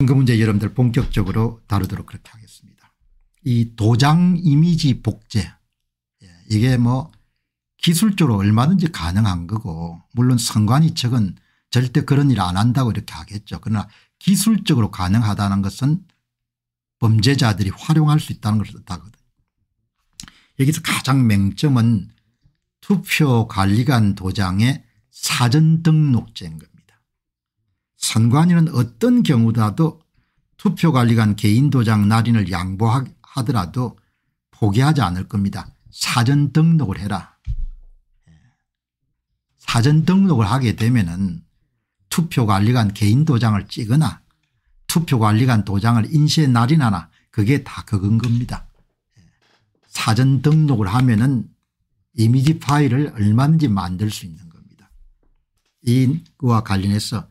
선거 문제 여러분들 본격적으로 다루도록 그렇게 하겠습니다. 이 도장 이미지 복제 예, 이게 뭐 기술적으로 얼마든지 가능한 거고 물론 선관위 측은 절대 그런 일 안 한다고 이렇게 하겠죠. 그러나 기술적으로 가능하다는 것은 범죄자들이 활용할 수 있다는 것을 뜻하거든요. 여기서 가장 맹점은 투표관리관 도장의 사전 등록제인 겁니다. 선관위는 어떤 경우라도 투표관리관 개인도장 날인을 양보하더라도 포기하지 않을 겁니다. 사전 등록을 해라. 예. 사전 등록을 하게 되면 은 투표관리관 개인도장을 찍거나 투표관리관 도장을 인쇄 날인하나 그게 다 그건 겁니다. 예. 사전 등록을 하면 은 이미지 파일을 얼마든지 만들 수 있는 겁니다. 이와 관련해서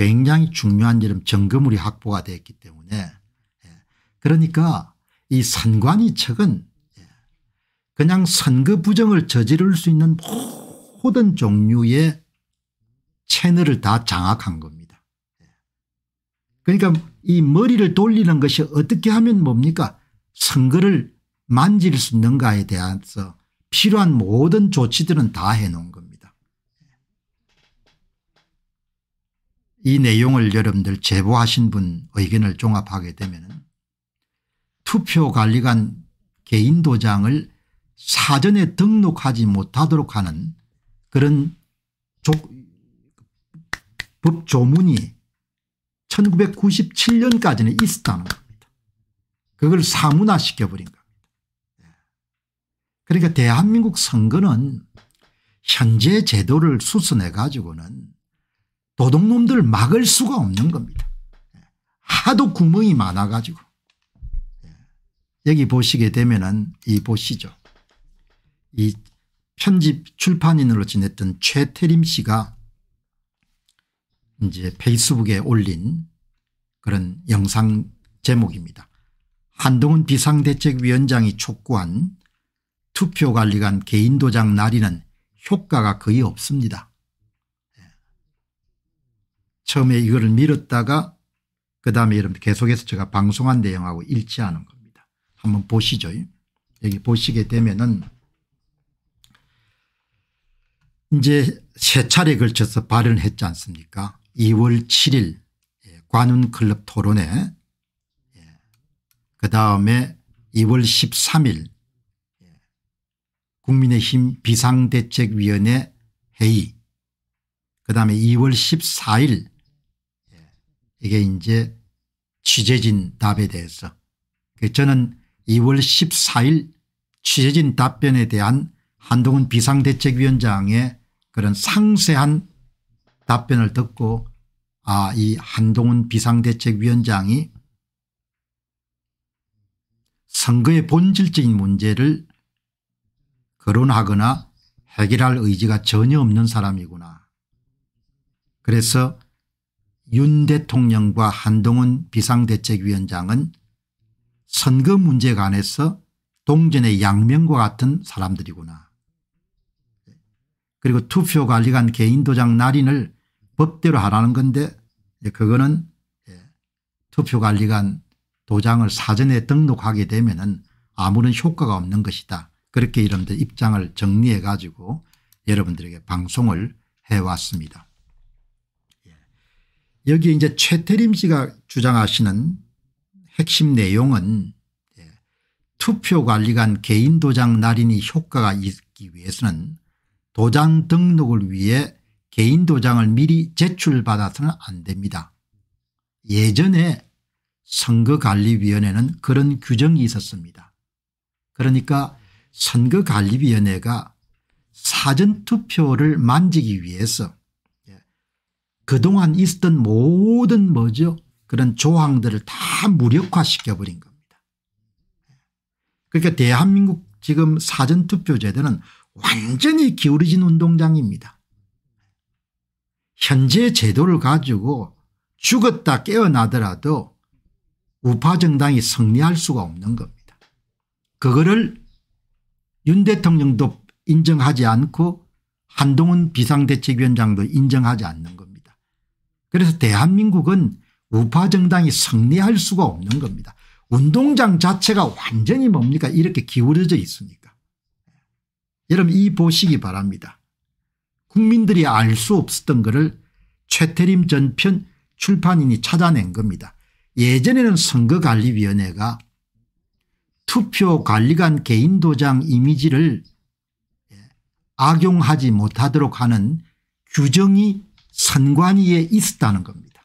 굉장히 중요한 이름 정금물이 확보가 됐기 때문에 예. 그러니까 이선관위측은 예. 그냥 선거 부정을 저지를 수 있는 모든 종류의 채널을 다 장악한 겁니다. 예. 그러니까 이 머리를 돌리는 것이 어떻게 하면 뭡니까 선거를 만질 수 있는가에 대해서 필요한 모든 조치들은 다 해놓은 거예요. 이 내용을 여러분들 제보하신 분 의견을 종합하게 되면 투표관리관 개인 도장을 사전에 등록하지 못하도록 하는 그런 법 조문이 1997년까지는 있었다는 겁니다. 그걸 사문화 시켜버린 겁니다. 예. 그러니까 대한민국 선거는 현재 제도를 수선해 가지고는 도둑놈들 막을 수가 없는 겁니다. 하도 구멍이 많아가지고. 여기 보시게 되면은 이 보시죠. 이 편집 출판인으로 지냈던 최태림 씨가 이제 페이스북에 올린 그런 영상 제목입니다. 한동훈 비상대책위원장이 촉구한 투표관리관 개인도장 날인은 효과가 거의 없습니다. 처음에 이거를 밀었다가 그다음에 여 이런 계속해서 제가 방송한 내용하고 일치하는 겁니다. 한번 보시죠. 여기 보시게 되면은 이제 세차례 걸쳐서 발언 했지 않습니까 2월 7일 예, 관훈클럽 토론회 예, 그다음에 2월 13일 예, 국민의힘 비상대책위원회 회의 그다음에 2월 14일 이게 이제 취재진 답에 대해서 그 저는 2월 14일 취재진 답변에 대한 한동훈 비상대책위원장의 그런 상세한 답변을 듣고 아 이 한동훈 비상대책위원장이 선거의 본질적인 문제를 거론하거나 해결할 의지가 전혀 없는 사람이구나. 그래서 윤 대통령과 한동훈 비상대책위원장은 선거 문제 관해서 동전의 양면과 같은 사람들이구나. 그리고 투표관리관 개인도장 날인을 법대로 하라는 건데 예, 그거는 예, 투표관리관 도장을 사전에 등록하게 되면 은 아무런 효과가 없는 것이다. 그렇게 여러분들 입장을 정리해 가지고 여러분들에게 방송을 해왔습니다. 여기 이제 최태림 씨가 주장하시는 핵심 내용은 예, 투표관리관 개인도장 날인이 효과가 있기 위해서는 도장 등록을 위해 개인도장을 미리 제출받아서는 안 됩니다. 예전에 선거관리위원회는 그런 규정이 있었습니다. 그러니까 선거관리위원회가 사전투표를 만지기 위해서 그동안 있었던 모든 뭐죠 그런 조항들을 다 무력화시켜버린 겁니다. 그러니까 대한민국 지금 사전투표제도는 완전히 기울어진 운동장입니다. 현재 제도를 가지고 죽었다 깨어나더라도 우파 정당이 승리할 수가 없는 겁니다. 그거를 윤 대통령도 인정하지 않고 한동훈 비상대책위원장도 인정하지 않는 겁니다. 그래서 대한민국은 우파 정당이 승리할 수가 없는 겁니다. 운동장 자체가 완전히 뭡니까 이렇게 기울어져 있으니까. 여러분 이 보시기 바랍니다. 국민들이 알 수 없었던 것을 최태림 전편 출판인이 찾아낸 겁니다. 예전에는 선거관리위원회가 투표관리관 개인도장 이미지를 악용하지 못하도록 하는 규정이 선관위에 있었다는 겁니다.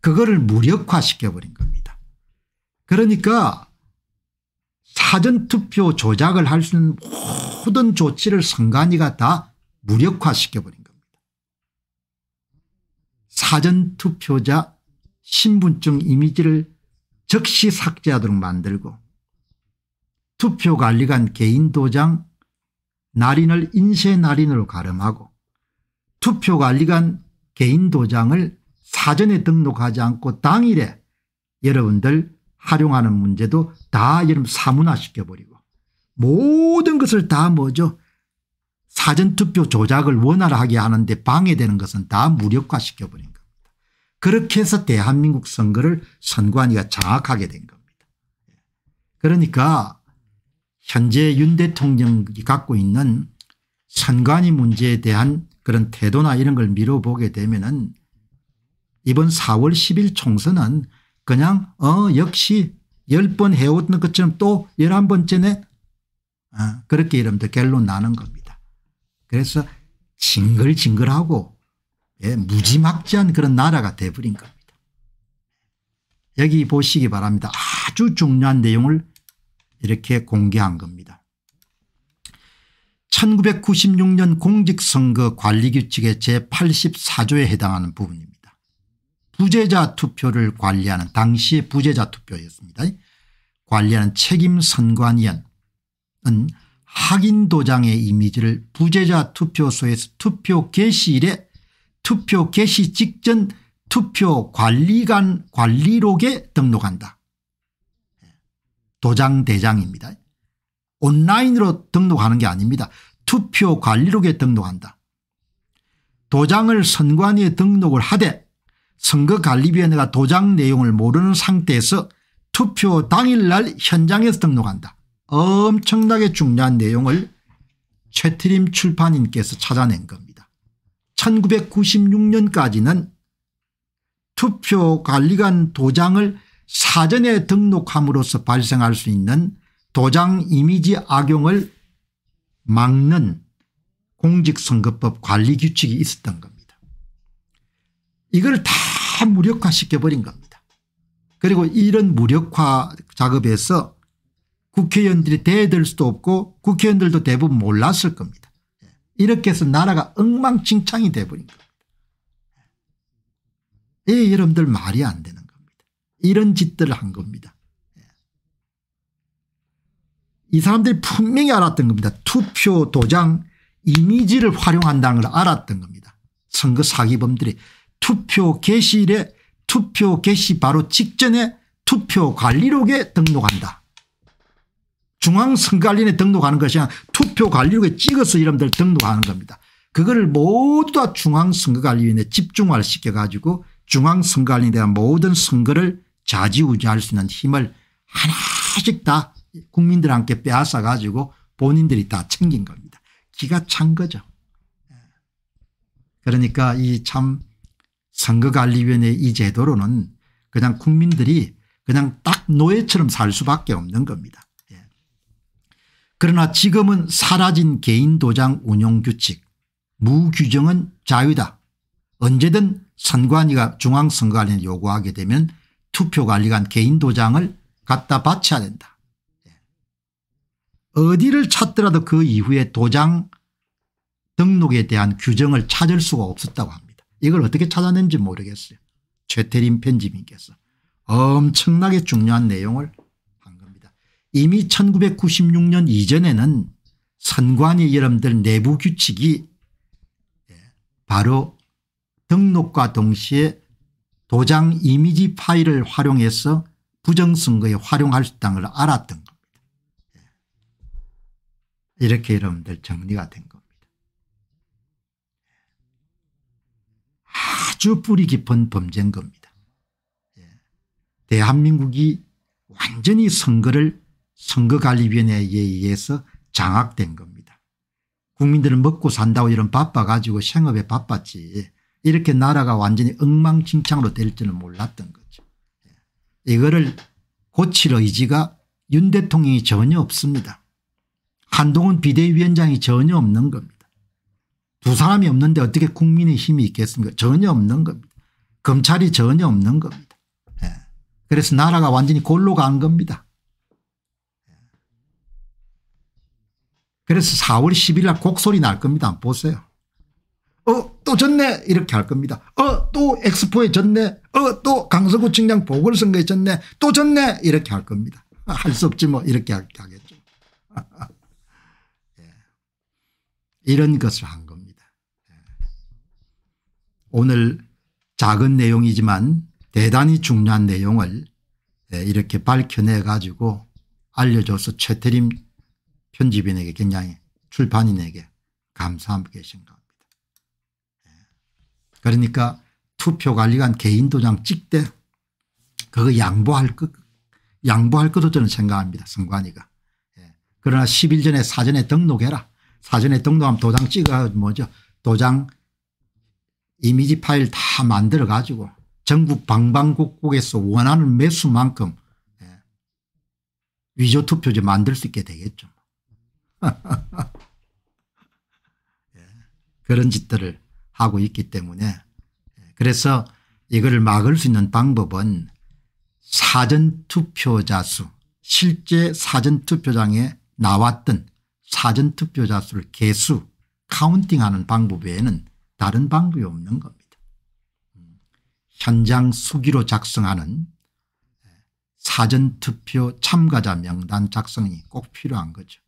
그거를 무력화시켜버린 겁니다. 그러니까 사전투표 조작을 할 수 있는 모든 조치를 선관위가 다 무력화시켜버린 겁니다. 사전투표자 신분증 이미지를 즉시 삭제하도록 만들고 투표관리관 개인도장 날인을 인쇄날인으로 가름하고 투표관리관 개인 도장을 사전에 등록하지 않고 당일에 여러분들 활용하는 문제도 다 여러분 사문화 시켜버리고 모든 것을 다 뭐죠 사전투표 조작을 원활하게 하는데 방해되는 것은 다 무력화 시켜버린 겁니다. 그렇게 해서 대한민국 선거를 선관위가 장악하게 된 겁니다. 그러니까 현재 윤 대통령이 갖고 있는 선관위 문제에 대한 그런 태도나 이런 걸 미뤄보게 되면은 이번 4월 10일 총선은 그냥 어 역시 10번 해왔던 것처럼 또 11번째네 아, 어, 그렇게 이러면 결론 나는 겁니다. 그래서 징글징글하고 예, 무지막지한 그런 나라가 돼버린 겁니다. 여기 보시기 바랍니다. 아주 중요한 내용을 이렇게 공개한 겁니다. 1996년 공직선거 관리규칙의 제84조에 해당하는 부분입니다. 부재자 투표를 관리하는 당시의 부재자 투표였습니다. 관리하는 책임선관위원은 확인도장의 이미지를 부재자 투표소에서 투표 개시일에 투표 개시 직전 투표 관리관 관리록에 등록한다. 도장 대장입니다. 온라인으로 등록하는 게 아닙니다. 투표 관리록에 등록한다. 도장을 선관위에 등록을 하되 선거관리위원회가 도장 내용을 모르는 상태에서 투표 당일날 현장에서 등록한다. 엄청나게 중요한 내용을 최트림 출판인께서 찾아낸 겁니다. 1996년까지는 투표관리관 도장을 사전에 등록함으로써 발생할 수 있는 도장 이미지 악용을 막는 공직선거법 관리 규칙이 있었던 겁니다. 이걸 다 무력화시켜버린 겁니다. 그리고 이런 무력화 작업에서 국회의원들이 대들 수도 없고 국회의원들도 대부분 몰랐을 겁니다. 이렇게 해서 나라가 엉망진창이 돼버린 겁니다. 이 여러분들 말이 안 되는 겁니다. 이런 짓들을 한 겁니다. 이 사람들이 분명히 알았던 겁니다. 투표 도장 이미지를 활용한다는 걸 알았던 겁니다. 선거 사기범들이 투표 개시일에 투표 개시 바로 직전에 투표 관리록에 등록한다. 중앙선관리에 등록하는 것이 아니라 투표 관리록에 찍어서 이름들 등록하는 겁니다. 그거를 모두 다 중앙선거관리위원회 집중화를 시켜가지고 중앙선거관리에 대한 모든 선거를 좌지우지할 수 있는 힘을 하나씩 다 국민들한테 빼앗아 가지고 본인들이 다 챙긴 겁니다. 기가 찬 거죠. 예. 그러니까 이 참 선거관리위원회 이 제도로는 그냥 국민들이 그냥 딱 노예처럼 살 수밖에 없는 겁니다. 예. 그러나 지금은 사라진 개인 도장 운용 규칙 무규정은 자유다. 언제든 선관위가 중앙선관위에 요구하게 되면 투표관리관 개인 도장을 갖다 바쳐야 된다. 어디를 찾더라도 그 이후에 도장 등록에 대한 규정을 찾을 수가 없었다고 합니다. 이걸 어떻게 찾았는지 모르겠어요. 최태림 편집인께서 엄청나게 중요한 내용을 한 겁니다. 이미 1996년 이전에는 선관위 여러분들 내부 규칙이 예, 바로 등록과 동시에 도장 이미지 파일을 활용해서 부정선거에 활용할 땅을 알았던 이렇게 여러분들 정리가 된 겁니다. 아주 뿌리 깊은 범죄인 겁니다. 예. 대한민국이 완전히 선거를 선거관리위원회에 의해서 장악된 겁니다. 국민들은 먹고 산다고 이런 바빠가지고 생업에 바빴지 이렇게 나라가 완전히 엉망진창으로 될 줄은 몰랐던 거죠. 예. 이거를 고칠 의지가 윤 대통령이 전혀 없습니다. 한동훈 비대위원장이 전혀 없는 겁니다. 두 사람이 없는데 어떻게 국민의 힘이 있겠습니까 전혀 없는 겁니다. 검찰이 전혀 없는 겁니다. 예. 그래서 나라가 완전히 골로 간 겁니다. 예. 그래서 4월 10일 날 곡소리 날 겁니다. 보세요. 어또 졌네 이렇게 할 겁니다. 어또 엑스포에 졌네. 어또 강서구청장 보궐선거에 졌네. 또 졌네 이렇게 할 겁니다. 할 수 없지 뭐 이렇게 하겠죠. 이런 것을 한 겁니다. 예. 오늘 작은 내용이지만 대단히 중요한 내용을 예, 이렇게 밝혀내 가지고 알려줘서 최태림 편집인에게 굉장히 출판인에게 감사하고 계신 겁니다. 예. 그러니까 투표관리관 개인도장 찍대 그거 양보할 것 양보할 것도 저는 생각합니다. 선관위가. 그러나 10일 전에 사전에 등록해라. 사전에 등록하면 도장 찍어 뭐죠 도장 이미지 파일 다 만들어 가지고 전국 방방곡곡에서 원하는 매수만큼 예, 위조 투표제 만들 수 있게 되겠죠. 예, 그런 짓들을 하고 있기 때문에 예, 그래서 이걸 막을 수 있는 방법은 사전투표자 수 실제 사전투표장에 나왔던 사전투표자 수를 개수 카운팅하는 방법 외에는 다른 방법이 없는 겁니다. 현장 수기로 작성하는 사전투표 참가자 명단 작성이 꼭 필요한 거죠.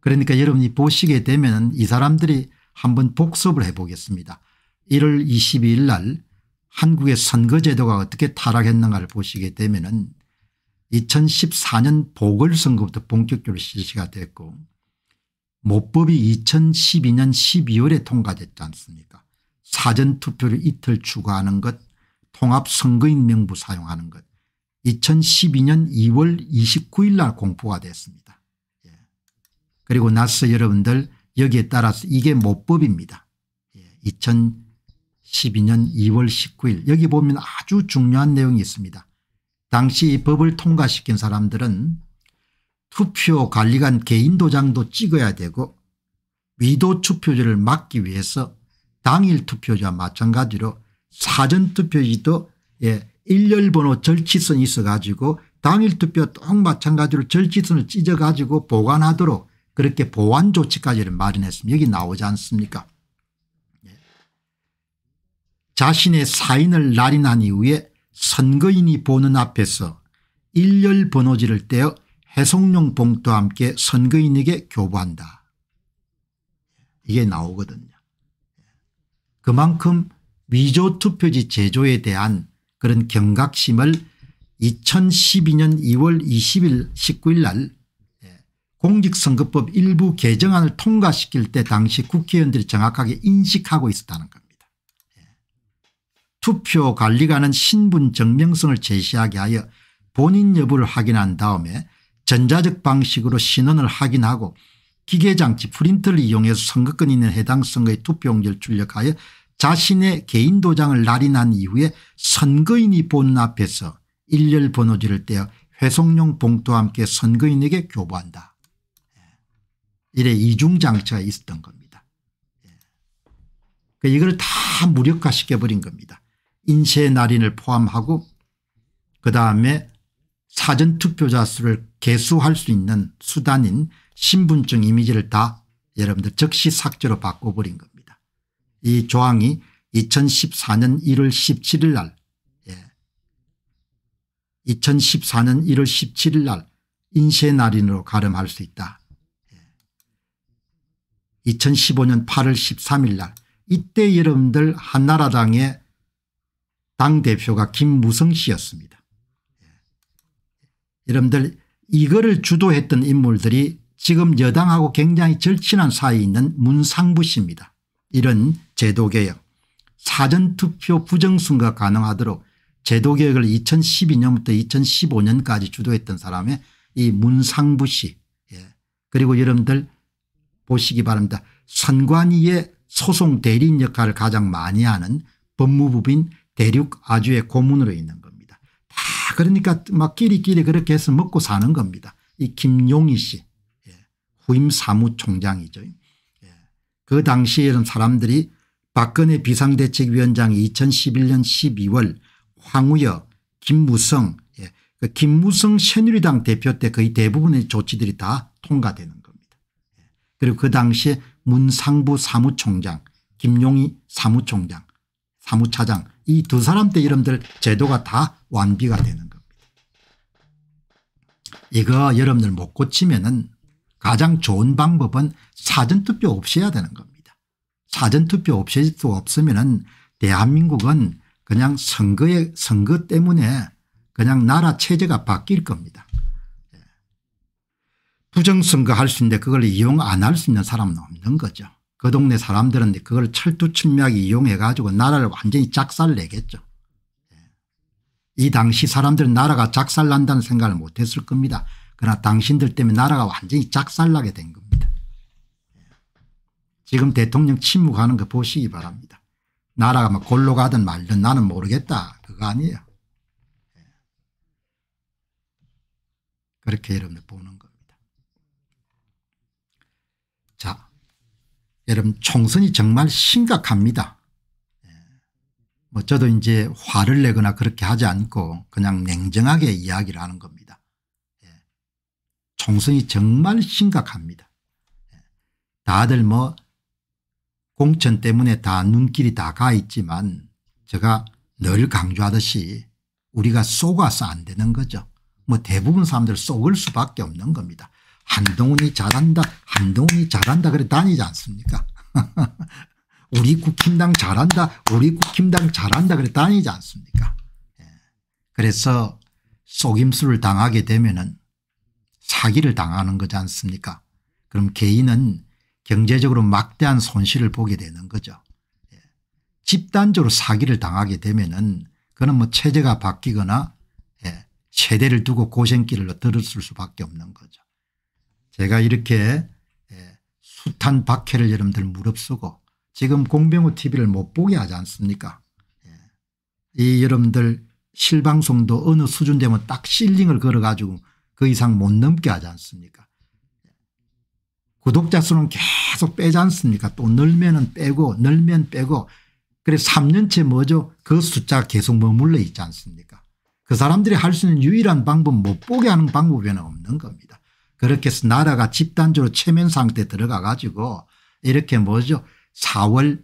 그러니까 여러분이 보시게 되면 이 사람들이 한번 복습을 해보겠습니다. 1월 22일 날 한국의 선거제도가 어떻게 타락했는가를 보시게 되면 은 2014년 보궐선거부터 본격적으로 실시가 됐고 모법이 2012년 12월에 통과됐지 않습니까 사전투표를 이틀 추가하는 것 통합선거인명부 사용하는 것 2012년 2월 29일 날 공포가 됐습니다. 예. 그리고 나서 여러분들 여기에 따라서 이게 모법입니다. 예. 2012년 2월 19일 여기 보면 아주 중요한 내용이 있습니다. 당시 이 법을 통과시킨 사람들은 투표 관리관 개인 도장도 찍어야 되고 위도 투표제를 막기 위해서 당일 투표자 마찬가지로 사전투표지도 예, 일렬번호 절취선이 있어 가지고 당일 투표 똑 마찬가지로 절취선을 찢어 가지고 보관하도록 그렇게 보완 조치까지를 마련했습니다. 여기 나오지 않습니까 예. 자신의 사인을 날인한 이후에 선거인이 보는 앞에서 일렬 번호지를 떼어 해송용 봉투와 함께 선거인에게 교부한다. 이게 나오거든요. 그만큼 위조투표지 제조에 대한 그런 경각심을 2012년 2월 20일 19일 날 예, 공직선거법 일부 개정안을 통과시킬 때 당시 국회의원들이 정확하게 인식하고 있었다는 겁니다. 투표 관리관은 신분 증명성을 제시하게 하여 본인 여부를 확인한 다음에 전자적 방식으로 신원을 확인하고 기계장치 프린터를 이용해서 선거권 있는 해당 선거의 투표용지를 출력하여 자신의 개인 도장을 날인한 이후에 선거인이 본 앞에서 일렬 번호지를 떼어 회송용 봉투와 함께 선거인에게 교부한다. 예. 이래 이중장치가 있었던 겁니다. 예. 그러니까 이걸 다 무력화시켜버린 겁니다. 인쇄 날인을 포함하고 그 다음에 사전투표자 수를 개수할 수 있는 수단인 신분증 이미지를 다 여러분들 즉시 삭제로 바꿔버린 겁니다. 이 조항이 2014년 1월 17일 날 예. 2014년 1월 17일 날 인쇄 날인으로 가름할 수 있다. 예. 2015년 8월 13일 날 이때 여러분들 한나라당의 당대표가 김무성 씨였습니다. 예. 여러분들 이거를 주도했던 인물들이 지금 여당하고 굉장히 절친한 사이에 있는 문상부 씨입니다. 이런 제도개혁 사전투표 부정선거 가능하도록 제도개혁을 2012년부터 2015년까지 주도했던 사람의 이 문상부 씨 예. 그리고 여러분들 보시기 바랍니다. 선관위의 소송 대리인 역할을 가장 많이 하는 법무부인 대륙 아주의 고문으로 있는 겁니다. 다 그러니까 막 끼리끼리 그렇게 해서 먹고 사는 겁니다. 이 김용희 씨 예. 후임 사무총장이죠. 예. 그 당시에는 사람들이 박근혜 비상대책위원장이 2011년 12월 황우여 김무성 예. 그 김무성 새누리당 대표 때 거의 대부분의 조치들이 다 통과되는 겁니다. 예. 그리고 그 당시에 문상부 사무총장 김용희 사무총장 사무차장 이두 사람 때여러분들 제도가 다 완비가 되는 겁니다. 이거 여러분들 못 고치면은 가장 좋은 방법은 사전투표 없애야 되는 겁니다. 사전투표 없앨 수 없으면은 대한민국은 그냥 선거에 선거 때문에 그냥 나라 체제가 바뀔 겁니다. 예. 부정선거 할 수 있는데 그걸 이용 안 할 수 있는 사람은 없는 거죠. 그 동네 사람들은 그걸 철두철미하게 이용해 가지고 나라를 완전히 작살내겠죠. 예. 이 당시 사람들은 나라가 작살난다는 생각을 못했을 겁니다. 그러나 당신들 때문에 나라가 완전히 작살나게 된 겁니다. 예. 지금 대통령 침묵하는 거 보시기 바랍니다. 나라가 막 골로 가든 말든 나는 모르겠다 그거 아니에요. 예. 그렇게 여러분들 보는 여러분 총선이 정말 심각합니다. 예. 뭐 저도 이제 화를 내거나 그렇게 하지 않고 그냥 냉정하게 이야기를 하는 겁니다. 예. 총선이 정말 심각합니다. 예. 다들 뭐 공천 때문에 다 눈길이 다 가 있지만 제가 늘 강조하듯이 우리가 속아서 안 되는 거죠. 뭐 대부분 사람들 속을 수밖에 없는 겁니다. 한동훈이 잘한다 한동훈이 잘한다 그래 다니지 않습니까 우리 국힘당 잘한다 우리 국힘당 잘한다 그래 다니지 않습니까 예. 그래서 속임수를 당하게 되면 은 사기를 당하는 거지 않습니까 그럼 개인은 경제적으로 막대한 손실을 보게 되는 거죠 예. 집단적으로 사기를 당하게 되면 은 그는 뭐 체제가 바뀌거나 예, 세대를 두고 고생길로 들었을 수밖에 없는 거죠. 제가 이렇게 예, 숱한 박해를 여러분들 무릅쓰고 지금 공병호 tv를 못 보게 하지 않습니까 예. 이 여러분들 실방송도 어느 수준 되면 딱 실링을 걸어 가지고 그 이상 못 넘게 하지 않습니까 구독자 수는 계속 빼지 않습니까 또 늘면 빼고 늘면 빼고 그래 3년째 뭐죠 그 숫자가 계속 머물러 있지 않습니까 그 사람들이 할 수 있는 유일한 방법 못 보게 하는 방법에는 없는 겁니다 그렇게 해서 나라가 집단적으로 체면 상태 에 들어가 가지고 이렇게 뭐죠 4월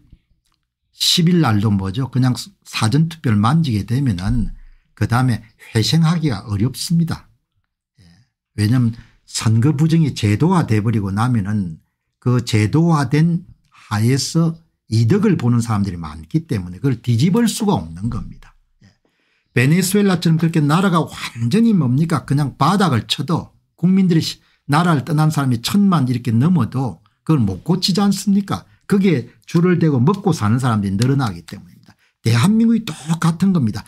10일 날도 뭐죠 그냥 사전투표를 만지게 되면은 그 다음에 회생하기가 어렵습니다. 예. 왜냐하면 선거 부정이 제도화돼 버리고 나면은 그 제도화된 하에서 이득을 보는 사람들이 많기 때문에 그걸 뒤집을 수가 없는 겁니다. 예. 베네수엘라처럼 그렇게 나라가 완전히 뭡니까 그냥 바닥을 쳐도 국민들이 나라를 떠난 사람이 천만 이렇게 넘어도 그걸 못 고치지 않습니까 그게 줄을 대고 먹고 사는 사람들이 늘어나기 때문입니다. 대한민국이 똑같은 겁니다.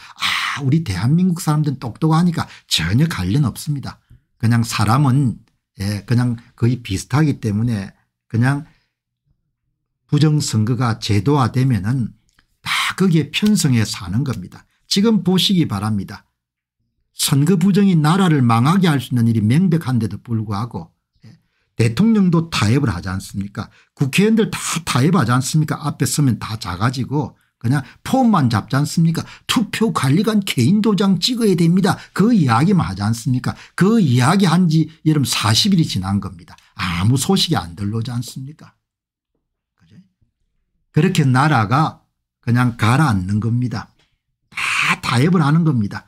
아 우리 대한민국 사람들은 똑똑하니까 전혀 관련 없습니다. 그냥 사람은 예, 그냥 거의 비슷하기 때문에 그냥 부정선거가 제도화되면 은다 거기에 편성해 사는 겁니다. 지금 보시기 바랍니다. 선거 부정이 나라를 망하게 할 수 있는 일이 명백한데도 불구하고 예, 대통령도 타협을 하지 않습니까 국회의원들 다 타협하지 않습니까 앞에 서면 다 작아지고 그냥 폼만 잡지 않습니까 투표 관리관 개인 도장 찍어야 됩니다 그 이야기만 하지 않습니까 그 이야기 한 지 여러분 40일이 지난 겁니다 아무 소식이 안 들러오지 않습니까 그렇게 나라가 그냥 가라앉는 겁니다 다 타협을 하는 겁니다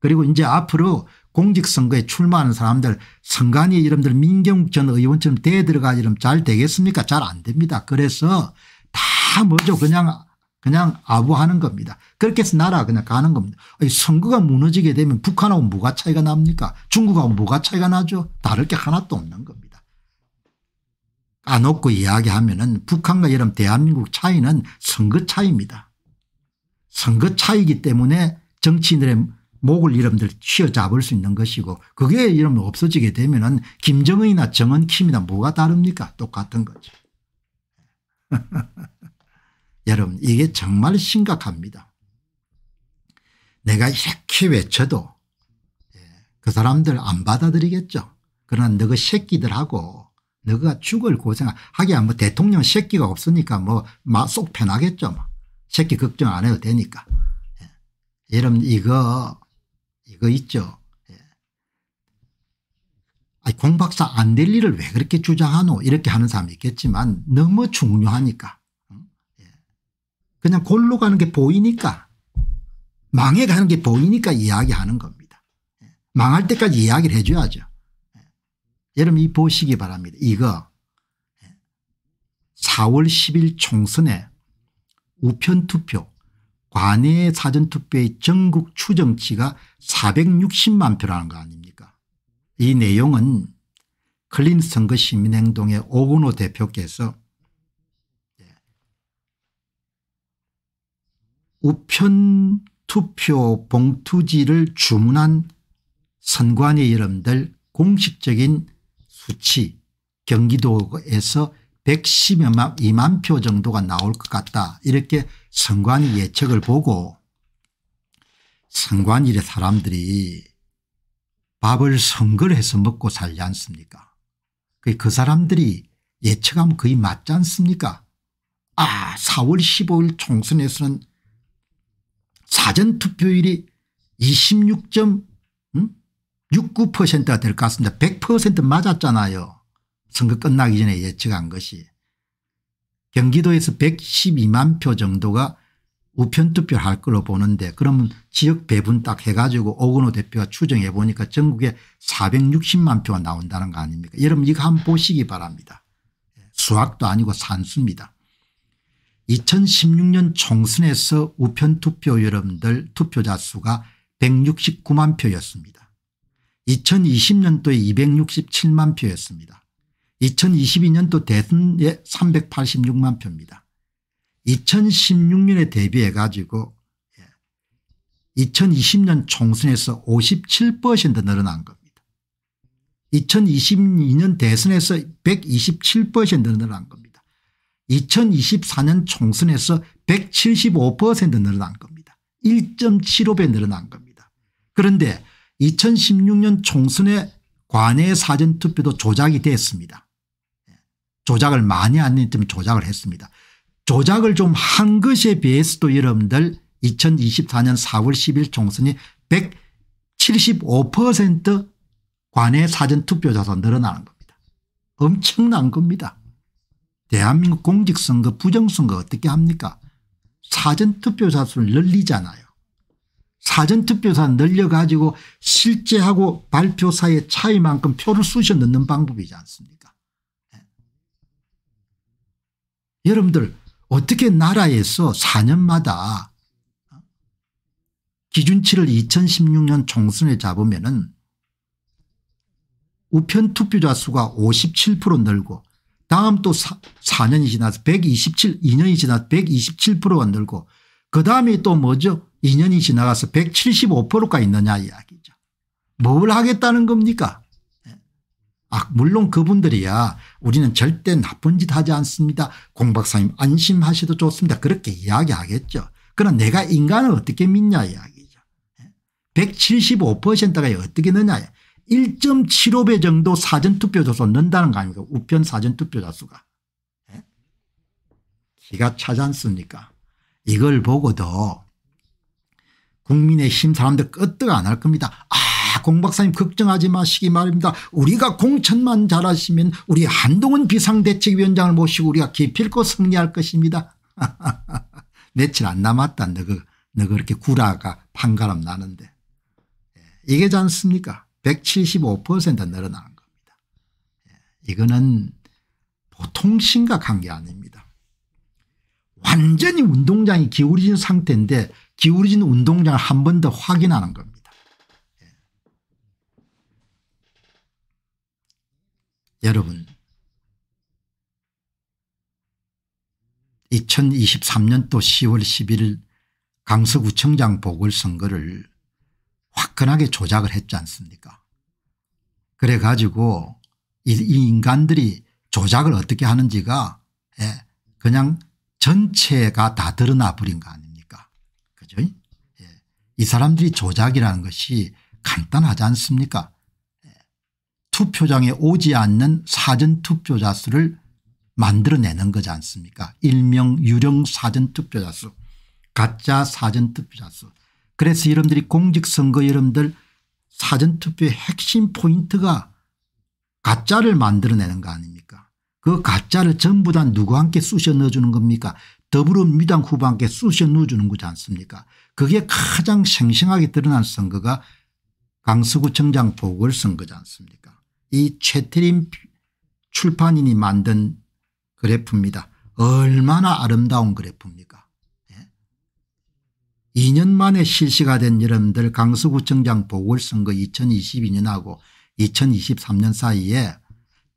그리고 이제 앞으로 공직선거에 출마하는 사람들 선관위 이름들 민경욱 전 의원처럼 대 들어가지 잘 되겠습니까 잘 안 됩니다. 그래서 다 뭐죠 그냥 그냥 아부하는 겁니다. 그렇게 해서 나라 가 그냥 가는 겁니다. 선거가 무너지게 되면 북한하고 뭐가 차이가 납니까 중국하고 뭐가 차이가 나죠 다를 게 하나도 없는 겁니다. 까놓고 이야기하면 은 북한과 여러분 대한민국 차이는 선거 차이입니다. 선거 차이기 때문에 정치인들의 목을 이름들 휘어잡을 수 있는 것이고 그게 이름 없어지게 되면 은 김정은이나 정은 킴이나 뭐가 다릅니까 똑같은 거죠. 여러분 이게 정말 심각합니다. 내가 이렇게 외쳐도 예, 그 사람들 안 받아들이겠죠. 그러나 너그 새끼들하고 너가 죽을 고생 하기야 뭐 대통령 새끼가 없으니까 뭐속 편하겠죠. 뭐. 새끼 걱정 안 해도 되니까. 예, 여러분 이거 그거 있죠. 예. 아니, 공박사 안 될 일을 왜 그렇게 주장하노 이렇게 하는 사람이 있겠지만 너무 중요하니까. 예. 그냥 골로 가는 게 보이니까 망해가는 게 보이니까 이야기하는 겁니다. 예. 망할 때까지 이야기를 해줘야죠. 여러분 이 보시기 바랍니다. 이거 4월 10일 총선에 우편투표 관내 사전투표의 전국 추정치가 460만 표라는 거 아닙니까 이 내용은 클린 선거 시민행동의 오근호 대표께서 예, 우편 투표 봉투지를 주문한 선관위 여러들 공식적인 수치 경기도에서 110여만 2만 표 정도가 나올 것 같다 이렇게 선관위 예측을 보고 선관위의 사람들이 밥을 선거를 해서 먹고 살지 않습니까 그 사람들이 예측하면 거의 맞지 않습니까 아 4월 15일 총선에서는 사전투표율이 26.69%가 될 것 같습니다. 100% 맞았잖아요. 선거 끝나기 전에 예측한 것이 경기도에서 112만 표 정도가 우편투표를 할 걸로 보는데 그러면 지역 배분 딱 해가지고 오근호 대표가 추정해 보니까 전국에 460만 표가 나온다는 거 아닙니까 여러분 이거 한번 보시기 바랍니다. 예, 수학도 아니고 산수입니다. 2016년 총선에서 우편투표 여러분들 투표자 수가 169만 표였습니다. 2020년도에 267만 표였습니다. 2022년도 대선에 386만 표입니다. 2016년에 대비해 가지고 2020년 예, 총선에서 57% 늘어난 겁니다. 2022년 대선에서 127% 늘어난 겁니다. 2024년 총선에서 175% 늘어난 겁니다. 1.75배 늘어난 겁니다. 그런데 2016년 총선에 관외 사전투표도 조작이 됐습니다. 조작을 많이 안 했기 때 조작을 했습니다. 조작을 좀 한 것에 비해서도 여러분들 2024년 4월 10일 총선이 175% 관외 사전투표자서 늘어나는 겁니다. 엄청난 겁니다. 대한민국 공직선거 부정선거 어떻게 합니까 사전투표자 수를 늘리잖아요. 사전투표자 늘려가지고 실제하고 발표 사이의 차이만큼 표를 쑤셔 넣는 방법이지 않습니까 여러분들 어떻게 나라에서 4년마다 기준치를 2016년 총선에 잡으면 은 우편 투표자 수가 57% 늘고 다음 또 4, 4년이 지나서 127 2년이 지나서 127%가 늘고 그다음에 또 뭐죠 2년이 지나가서 175%가 있느냐 이야기죠. 뭘 하겠다는 겁니까 아, 물론 그분들이야 우리는 절대 나쁜 짓 하지 않습니다. 공 박사님 안심하셔도 좋습니다. 그렇게 이야기하겠죠. 그러나 내가 인간을 어떻게 믿냐 이야기죠. 175%가 예? 어떻게 넣냐 1.75배 정도 사전투표조사 넣는다는 거 아닙니까 우편 사전투표자 수가. 예? 기가 차지 않습니까 이걸 보고도 국민의힘 사람들 끄떡 안 할 겁니다. 아공 박사님 걱정하지 마시기 바랍니다 우리가 공천만 잘하시면 우리 한동훈 비상대책위원장을 모시고 우리가 기필코 승리할 것입니다. 며칠 안 남았다 너그 너그 렇게 구라가 판가름 나는데 예, 이게 지 않습니까 175% 늘어나는 겁니다. 예, 이거는 보통 심각한 게 아닙니다. 완전히 운동장이 기울어진 상태인데 기울어진 운동장을 한 번 더 확인하는 겁니다. 여러분 2023년도 10월 11일 강서구청장 보궐선거를 화끈하게 조작을 했지 않습니까 그래 가지고 이, 이 인간들이 조작을 어떻게 하는지가 예, 그냥 전체가 다 드러나 버린 거 아닙니까 그죠 예. 이 사람들이 조작이라는 것이 간단하지 않습니까 투표장에 오지 않는 사전투표자 수를 만들어내는 거지 않습니까 일명 유령 사전투표자 수 가짜 사전투표자 수 그래서 여러분들이 공직선거 여러분들 사전투표의 핵심 포인트가 가짜를 만들어내는 거 아닙니까 그 가짜를 전부 다 누구와 함께 쑤셔 넣어주는 겁니까 더불어민주당 후보한테 쑤셔 넣어주는 거지 않습니까 그게 가장 생생하게 드러난 선거가 강서구청장 보궐선거지 않습니까 이 최태림 출판인이 만든 그래프입니다. 얼마나 아름다운 그래프입니까? 예? 2년 만에 실시가 된 여러분들 강서구청장 보궐선거 2022년하고 2023년 사이에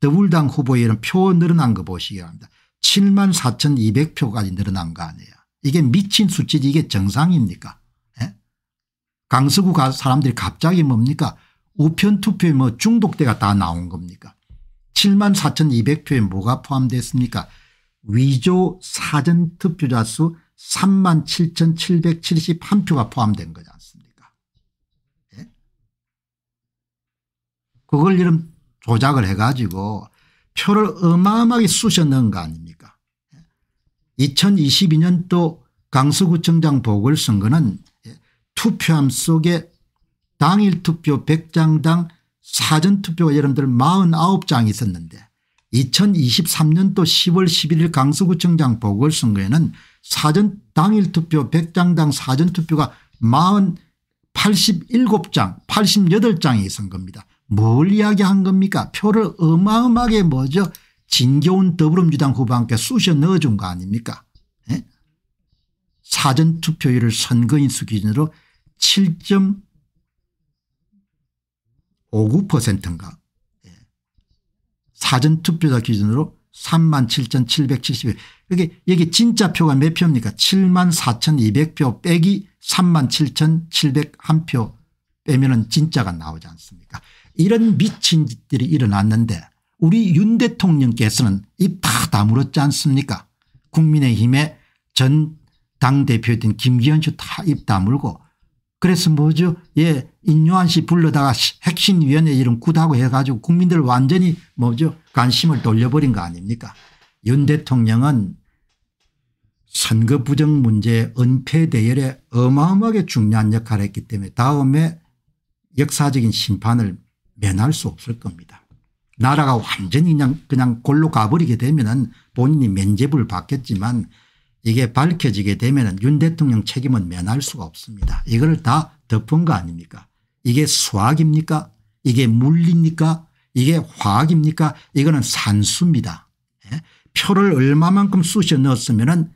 더불당 후보에는 표 늘어난 거 보시기 바랍니다. 7만 4,200표까지 늘어난 거 아니에요. 이게 미친 수치지 이게 정상입니까? 예? 강서구 사람들이 갑자기 뭡니까? 우편 투표에 뭐 중독대가 다 나온 겁니까 7만 4200표에 뭐가 포함됐습니까 위조 사전 투표자 수 3만 7771표가 포함된 거지 않습니까 예? 그걸 이름 조작을 해가지고 표를 어마어마하게 쑤셔 넣은 거 아닙니까 2022년도 예? 강서구청장 보궐선거는 예, 투표함 속에 당일 투표 100장당 사전투표가 여러분들 49장이 있었는데 2023년도 10월 11일 강서구청장 보궐선거에는 사전 당일 투표 100장당 사전투표가 4 87장 88장이 있은 겁니다. 뭘 이야기한 겁니까 표를 어마어마하게 뭐죠 진겨운 더불어민주당 후보와 함께 쑤셔 넣어준 거 아닙니까 예? 사전투표율을 선거인수 기준으로 7. 59%인가 예. 사전투표자 기준으로 3만 7,770표. 여 여기 진짜 표가 몇 표입니까? 7만 4,200표 빼기 3만 7,701표 빼면은 진짜가 나오지 않습니까? 이런 미친 짓들이 일어났는데 우리 윤 대통령께서는 입 다 다물었지 않습니까? 국민의힘의 전 당대표였 김기현 씨 다 입 다물고 그래서 뭐죠? 예, 인요한 씨 불러다가 핵심위원회 이름 구다고 해가지고 국민들 완전히 뭐죠? 관심을 돌려버린 거 아닙니까? 윤 대통령은 선거 부정 문제 은폐 대열에 어마어마하게 중요한 역할을 했기 때문에 다음에 역사적인 심판을 면할 수 없을 겁니다. 나라가 완전히 그냥, 그냥 골로 가버리게 되면 본인이 면죄부를 받겠지만 이게 밝혀지게 되면 윤 대통령 책임은 면할 수가 없습니다. 이걸 다 덮은 거 아닙니까 이게 수학입니까 이게 물리입니까 이게 화학입니까 이거는 산수입니다. 예? 표를 얼마만큼 쑤셔 넣었으면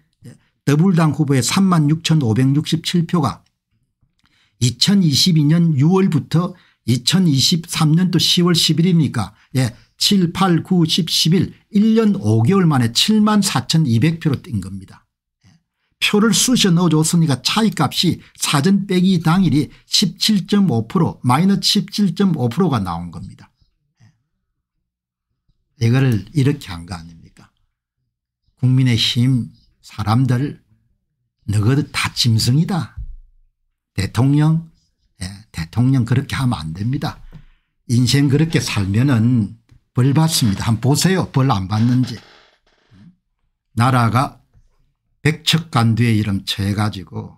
더불당 후보의 36,567표가 2022년 6월부터 2023년도 10월 10일입니까 예, 7, 8, 9, 10, 11 1년 5개월 만에 7 4,200표로 뛴 겁니다. 표를 쑤셔 넣어줬으니까 차이값이 사전 빼기 당일이 17.5% 마이너스 17.5%가 나온 겁니다. 예. 이거를 이렇게 한 거 아닙니까 국민의힘 사람들 너희들 다 짐승이다. 대통령 예, 대통령 그렇게 하면 안 됩니다. 인생 그렇게 살면 은벌 받습니다. 한번 보세요. 벌 안 받는지. 음? 나라가 백척간두에 이름 처해가지고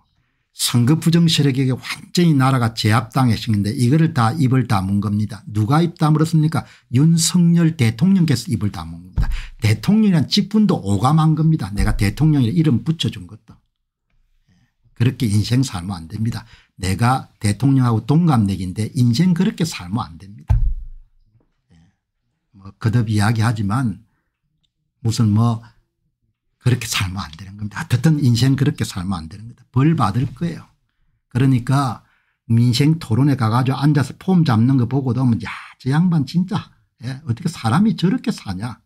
선거 부정 세력에게 완전히 나라가 제압당했는데 이거를 다 입을 다문 겁니다. 누가 입 다물었습니까? 윤석열 대통령께서 입을 다문 겁니다. 대통령이란 직분도 오감한 겁니다. 내가 대통령이 이름 붙여준 것도. 그렇게 인생 살면 안 됩니다. 내가 대통령하고 동갑내기인데 인생 그렇게 살면 안 됩니다. 뭐 거듭 이야기하지만 무슨 뭐 그렇게 살면 안 되는 겁니다. 어떻든 인생 그렇게 살면 안 되는 겁니다. 벌 받을 거예요. 그러니까 민생 토론에 가가지고 앉아서 폼 잡는 거 보고도 하면 야저 양반 진짜 예, 어떻게 사람이 저렇게 사냐.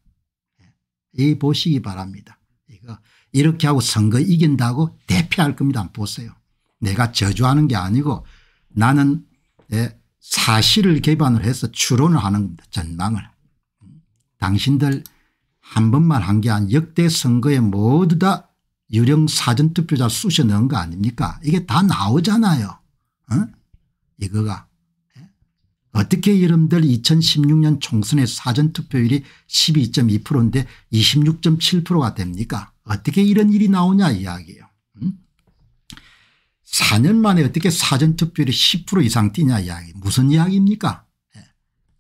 예, 이 보시기 바랍니다. 이거 이렇게 하고 선거 이긴다고 대패할 겁니다. 안 보세요. 내가 저주하는 게 아니고 나는 예, 사실을 기반으 해서 추론을 하는 겁니다. 전망을. 음, 당신들 한 번만 한 게 한 역대 선거에 모두 다 유령 사전투표자 쑤셔 넣은 거 아닙니까 이게 다 나오잖아요. 어? 이거가. 예? 어떻게 여러분들 2016년 총선의 사전투표율이 12.2%인데 26.7%가 됩니까 어떻게 이런 일이 나오냐 이야기예요. 음? 4년 만에 어떻게 사전투표율이 10% 이상 뛰냐 이야기 무슨 이야기입니까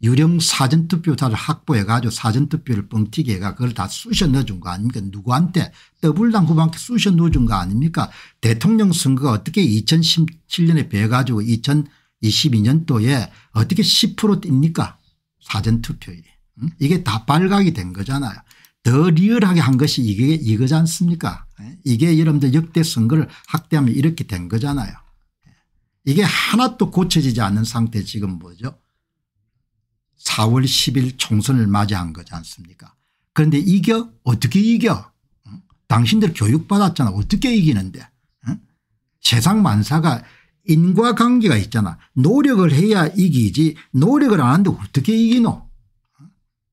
유령 사전투표 자를 확보해 가지고 사전투표를 뻥튀기 해가 그걸 다 쑤셔 넣어준 거 아닙니까 누구한테 더블당 후보한테 쑤셔 넣어준 거 아닙니까 대통령 선거가 어떻게 2017년에 배 가지고 2022년도에 어떻게 10% 띱니까 사전투표율이 응? 이게 다 발각이 된 거잖아요 더 리얼하게 한 것이 이게 이거지 않습니까 예? 이게 여러분들 역대 선거를 확대하면 이렇게 된 거잖아요 예. 이게 하나도 고쳐지지 않는 상태 지금 뭐죠 4월 10일 총선을 맞이한 거지 않습니까 그런데 이겨 어떻게 이겨 당신들 교육받았잖아 어떻게 이기는데 세상 만사가 인과관계가 있잖아 노력을 해야 이기지 노력을 안 하는데 어떻게 이기노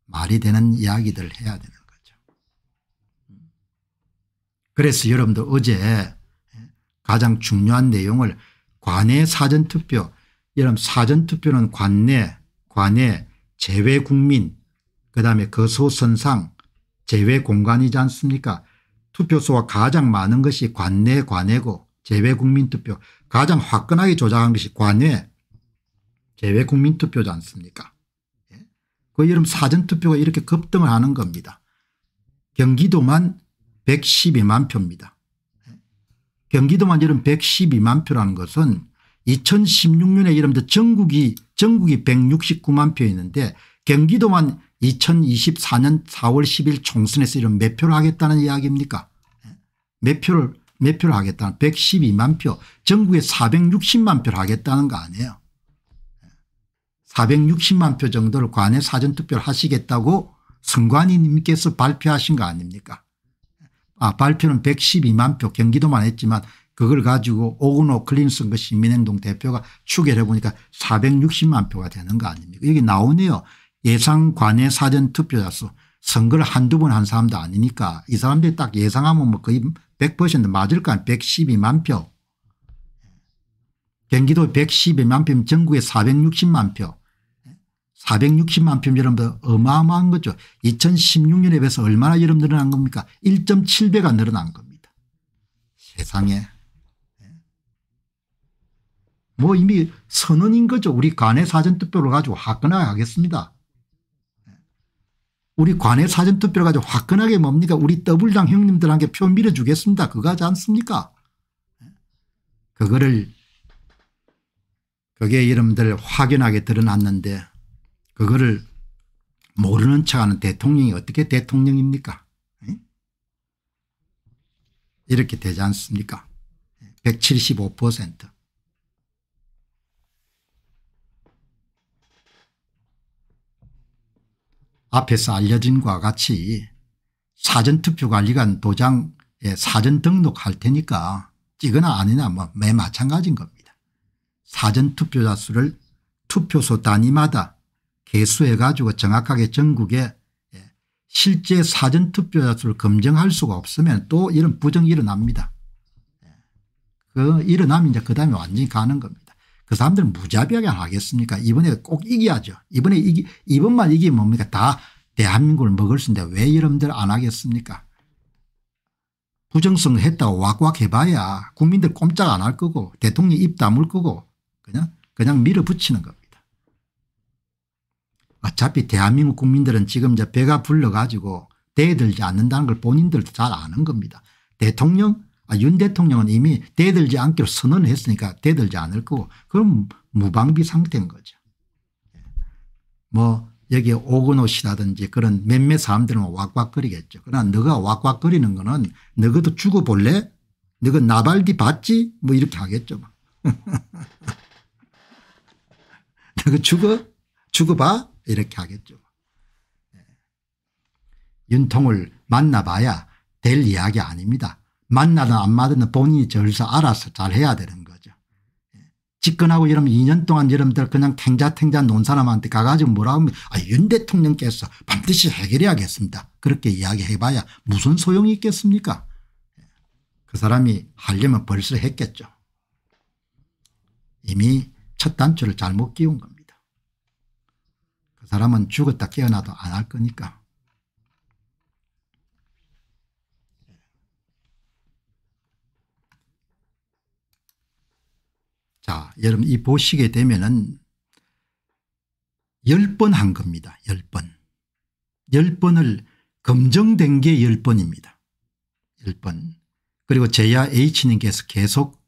말이 되는 이야기들을 해야 되는 거죠 그래서 여러분들 어제 예, 가장 중요한 내용을 관내 사전투표 여러분 사전투표는 관내 관내 재외국민 그다음에 거소선상 재외공간이지 않습니까 투표소가 가장 많은 것이 관내 관외고 재외국민투표 가장 화끈하게 조작한 것이 관외 재외국민투표지 않습니까 예? 그여름 사전투표가 이렇게 급등을 하는 겁니다. 경기도만 112만 표입니다. 예? 경기도만 이런 112만 표라는 것은 2016년에 이름도 전국이 전국이 169만 표였는데 경기도만 2024년 4월 10일 총선에서 이런 몇 표를 하겠다는 이야기입니까? 몇 예? 표를 몇 표를 하겠다는 112만 표 전국에 460만 표를 하겠다는 거 아니에요. 460만 예? 표 정도를 관내 사전투표를 하시겠다고 선관위님께서 발표하신 거 아닙니까? 아 발표는 112만 표 경기도만 했지만 그걸 가지고 오그노 클린슨 그 시민행동 대표가 추계를 해보니까 460만 표가 되는 거 아닙니까 여기 나오네요. 예상 관외 사전 투표자 수 선거를 한두 번 한 사람도 아니니까 이 사람들이 딱 예상하면 뭐 거의 100% 맞을 거한 112만 표. 경기도 112만 표면 전국에 460만 표. 460만 표 여러분들 어마어마한 거죠. 2016년에 비해서 얼마나 여러분 늘어난 겁니까 1.7배가 늘어난 겁니다. 세상에. 뭐 이미 선언인 거죠. 우리 관의 사전투표를 가지고 화끈하게 하겠습니다. 우리 관외 사전투표를 가지고 화끈하게 뭡니까 우리 더블당 형님들한테 표 밀어주겠습니다. 그거 하지 않습니까 그거를 그게 이름들 확연하게 드러났는데 그거를 모르는 척하는 대통령이 어떻게 대통령입니까 이렇게 되지 않습니까 175% 앞에서 알려진 것과 같이 사전투표관리관 도장에 사전 등록할 테니까 찍거나 아니나 뭐매 마찬가지인 겁니다. 사전투표자 수를 투표소 단위마다 개수해 가지고 정확하게 전국에 예, 실제 사전투표자 수를 검증할 수가 없으면 또 이런 부정이 일어납니다. 예, 그 일어나면 이제 그 다음에 완전히 가는 겁니다. 그 사람들 무자비하게 하겠습니까 이번에 꼭 이겨야죠. 이번에 이기 이번만 이기면 뭡니까 다 대한민국을 먹을 수 있는데 왜 여러분들 안 하겠습니까 부정성 했다고 왁왁 해봐야 국민들 꼼짝 안 할 거고 대통령 입 다물 거고 그냥 그냥 밀어붙이는 겁니다. 어차피 대한민국 국민들은 지금 이 배가 불러가지고 대들지 않는다는 걸 본인들도 잘 아는 겁니다. 대통령 아, 윤 대통령은 이미 대들지 않기로 선언 했으니까 대들지 않을 거고 그럼 무방비 상태인 거죠. 뭐 여기 오근호 씨라든지 그런 몇몇 사람들은 왁왁거리겠죠. 그러나 너가 왁왁거리는 거는 너가도 죽어볼래? 너가 나발디 봤지? 뭐 이렇게 하겠죠. 너가 죽어? 죽어봐? 이렇게 하겠죠. 예. 윤통을 만나봐야 될 이야기 아닙니다. 만나든 안 만나든 본인이 절서 알아서 잘 해야 되는 거죠. 예. 집권하고 여러분 2년 동안 여러분들 그냥 탱자탱자 논 사람한테 가가지고 뭐라고 하면 아, 윤 대통령께서 반드시 해결해야겠습니다. 그렇게 이야기해봐야 무슨 소용이 있겠습니까? 예. 그 사람이 하려면 벌써 했겠죠. 이미 첫 단추를 잘못 끼운 겁니다. 그 사람은 죽었다 깨어나도 안 할 거니까. 자, 여러분 이 보시게 되면은 10번 한 겁니다. 10번. 10번을 검증된 게 10번입니다. 10번. 그리고 제야 H님께서 계속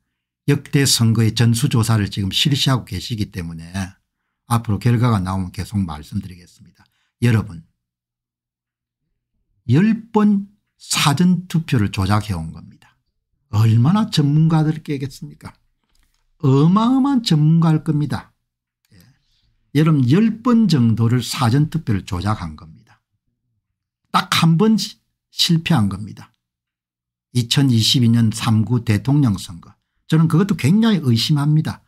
역대 선거의 전수조사를 지금 실시하고 계시기 때문에 앞으로 결과가 나오면 계속 말씀드리겠습니다. 여러분 10번 사전투표를 조작해 온 겁니다. 얼마나 전문가들께겠습니까 어마어마한 전문가일 겁니다. 예. 여름 10번 정도를 사전투표를 조작한 겁니다. 딱 한 번 실패한 겁니다. 2022년 3구 대통령 선거 저는 그것도 굉장히 의심합니다.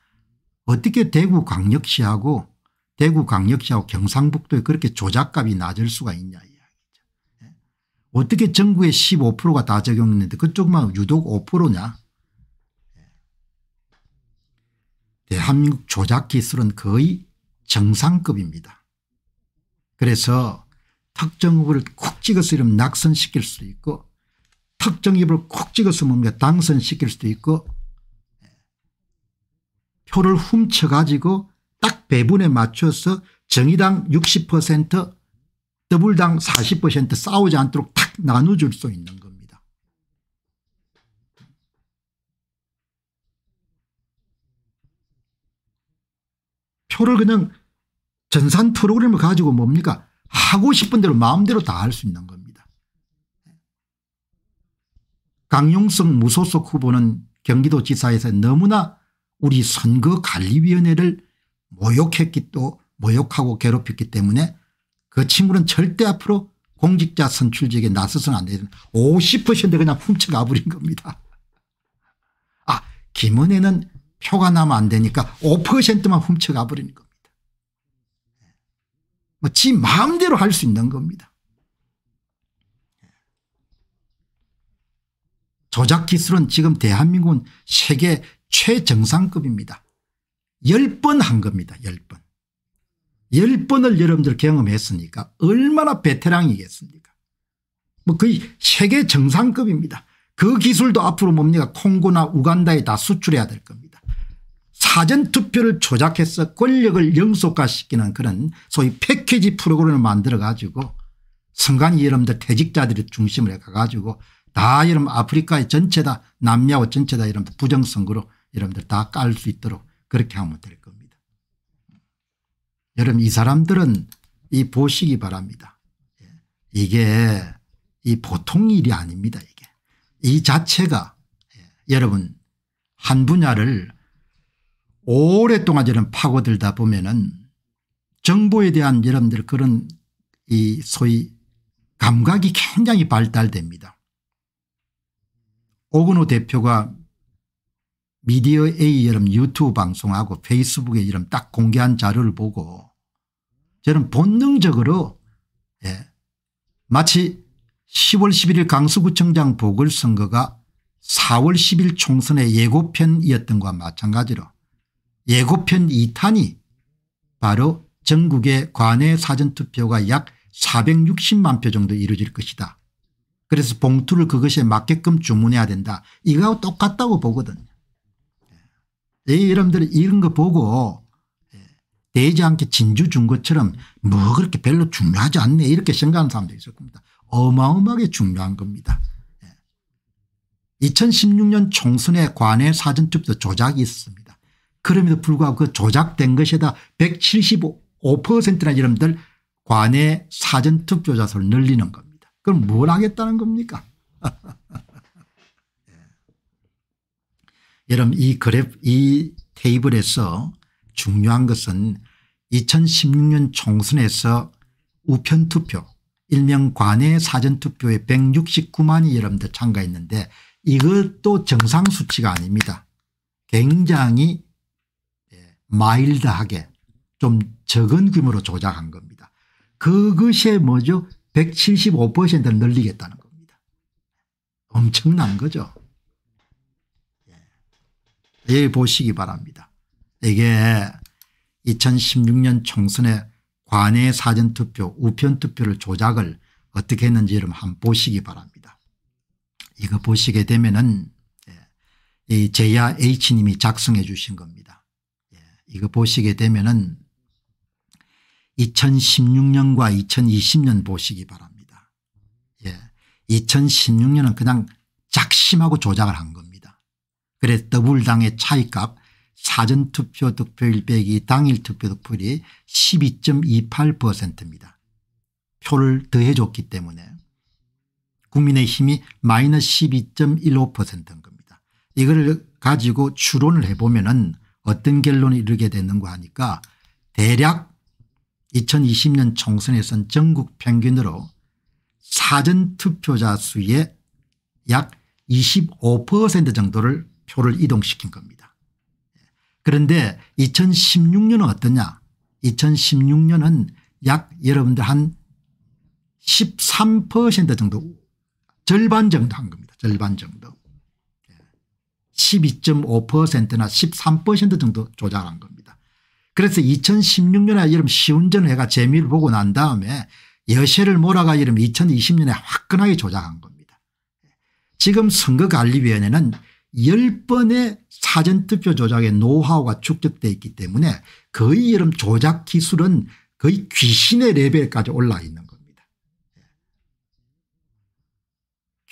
어떻게 대구광역시하고 대구광역시하고 경상북도에 그렇게 조작값이 낮을 수가 있냐 이야기죠. 예. 어떻게 전국에 15%가 다 적용했는데 그쪽만 유독 5%냐 대한민국 조작 기술은 거의 정상급입니다. 그래서 특정 후보를 콕 찍어서 이러면 낙선시킬 수도 있고 특정 입을 콕 찍어서 뭡니까 당선시킬 수도 있고 표를 훔쳐가지고 딱 배분에 맞춰서 정의당 60% 더불당 40% 싸우지 않도록 탁 나눠줄 수 있는 거. 표를 그냥 전산 프로그램을 가지고 뭡니까 하고 싶은 대로 마음대로 다 할 수 있는 겁니다. 강용석 무소속 후보는 경기도지사에서 너무나 우리 선거관리위원회를 모욕했기 또 모욕하고 괴롭혔기 때문에 그 친구는 절대 앞으로 공직자 선출직에 나서서는 안 되는 50% 그냥 훔쳐가 버린 겁니다. 아 김은혜는 표가 나면 안 되니까 5%만 훔쳐가 버리는 겁니다. 뭐지 마음대로 할 수 있는 겁니다. 조작 기술은 지금 대한민국은 세계 최정상급입니다. 10번 한 겁니다. 10번. 10번을 여러분들 경험했으니까 얼마나 베테랑이겠습니까 뭐 거의 세계 정상급입니다. 그 기술도 앞으로 뭡니까 콩고나 우간다에 다 수출해야 될 겁니다. 사전투표를 조작해서 권력을 영속화시키는 그런 소위 패키지 프로그램을 만들어 가지고 선관위 여러분들 퇴직자들이 중심을 해 가지고 다 여러분 아프리카의 전체다 남미하고 전체다 여러분들 부정선거로 여러분들 다 깔 수 있도록 그렇게 하면 될 겁니다. 여러분 이 사람들은 이 보시기 바랍니다. 예, 이게 이 보통 일이 아닙니다. 이게 이 자체가 예, 여러분 한 분야를 오랫동안 저는 파고들다 보면은 정보에 대한 여러분들 그런 이 소위 감각이 굉장히 발달됩니다. 오근호 대표가 미디어 A 여름 유튜브 방송하고 페이스북에 이름딱 공개한 자료를 보고 저는 본능적으로 예, 마치 10월 11일 강서구청장 보궐선거가 4월 10일 총선의 예고편이었던 것과 마찬가지로 예고편 2탄이 바로 전국의 관외 사전투표가 약 460만 표 정도 이루어질 것이다. 그래서 봉투를 그것에 맞게끔 주문해야 된다. 이거하고 똑같다고 보거든요. 예, 여러분들 이런 거 보고 되지 예, 않게 진주 준 것처럼 뭐 그렇게 별로 중요하지 않네 이렇게 생각하는 사람도 있을 겁니다. 어마어마하게 중요한 겁니다. 2016년 총선에 관해 사전투표 조작이 있습니다. 그럼에도 불구하고 그 조작된 것에다 175%나 여러분들 관내 사전투표자수를 늘리는 겁니다. 그럼 뭘 하겠다는 겁니까? 예. 여러분 이 그래프 이 테이블에서 중요한 것은 2016년 총선에서 우편투표 일명 관내 사전투표에 169만이 여러분들 참가했는데 이것도 정상 수치가 아닙니다. 굉장히 마일드하게 좀 적은 규모로 조작한 겁니다. 그것에 뭐죠 175%를 늘리겠다는 겁니다. 엄청난 거죠. 예, 예 보시기 바랍니다. 이게 2016년 총선에 관외 사전투표 우편투표를 조작을 어떻게 했는지 한번 보시기 바랍니다. 이거 보시게 되면 은이 예, 제야 H님이 작성해 주신 겁니다. 이거 보시게 되면은 2016년과 2020년 보시기 바랍니다. 예. 2016년은 그냥 작심하고 조작을 한 겁니다. 그래서 더블당의 차이값 사전투표 득표일 빼기 당일 투표 득표율이 12.28%입니다. 표를 더해줬기 때문에 국민의힘이 마이너스 12.15%인 겁니다. 이걸 가지고 추론을 해보면 은 어떤 결론에 이르게 되는가 하니까 대략 2020년 총선에선 전국 평균으로 사전투표자 수의 약 25% 정도를 표를 이동시킨 겁니다. 그런데 2016년은 어떠냐 2016년은 약 여러분들 한 13% 정도 절반 정도 한 겁니다. 절반 정도. 12.5%나 13% 정도 조작한 겁니다. 그래서 2016년에 이름 시운전 회가 재미를 보고 난 다음에 여세를 몰아가 이름 2020년에 화끈하게 조작한 겁니다. 지금 선거관리위원회는 10번의 사전투표 조작의 노하우가 축적되어 있기 때문에 거의 이름 조작 기술은 거의 귀신의 레벨까지 올라 있는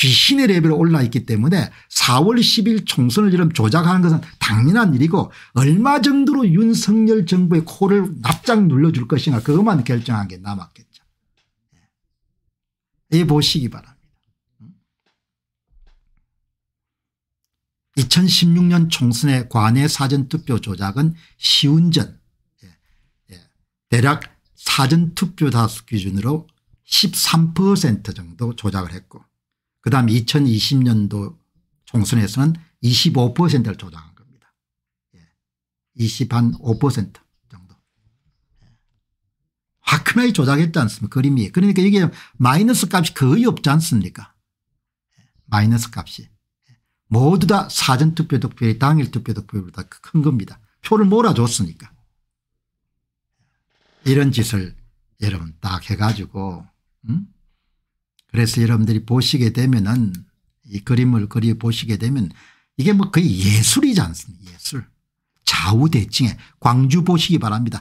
귀신의 레벨에 올라 있기 때문에 4월 10일 총선을 이런 조작하는 것은 당연한 일이고 얼마 정도로 윤석열 정부의 코를 납작 눌러줄 것인가 그것만 결정한 게 남았겠죠. 예. 이 보시기 바랍니다. 2016년 총선의 관내 사전투표 조작은 시운전 예. 예. 대략 사전투표 다수 기준으로 13% 정도 조작을 했고 그다음 2020년도 총선에서는 25%를 조장한 겁니다. 20한 예. 5% 정도. 예. 화끈하게 조작했지 않습니까 그림이. 그러니까 이게 마이너스 값이 거의 없지 않습니까 예. 마이너스 값이. 모두 다 사전투표 득표율 당일 투표 득표율보다 큰 겁니다. 표를 몰아줬으니까. 이런 짓을 여러분 딱 해가지고 음? 그래서 여러분들이 보시게 되면은 이 그림을 그려 보시게 되면 이게 뭐 거의 예술이지 않습니까 예술. 좌우대칭에 광주 보시기 바랍니다.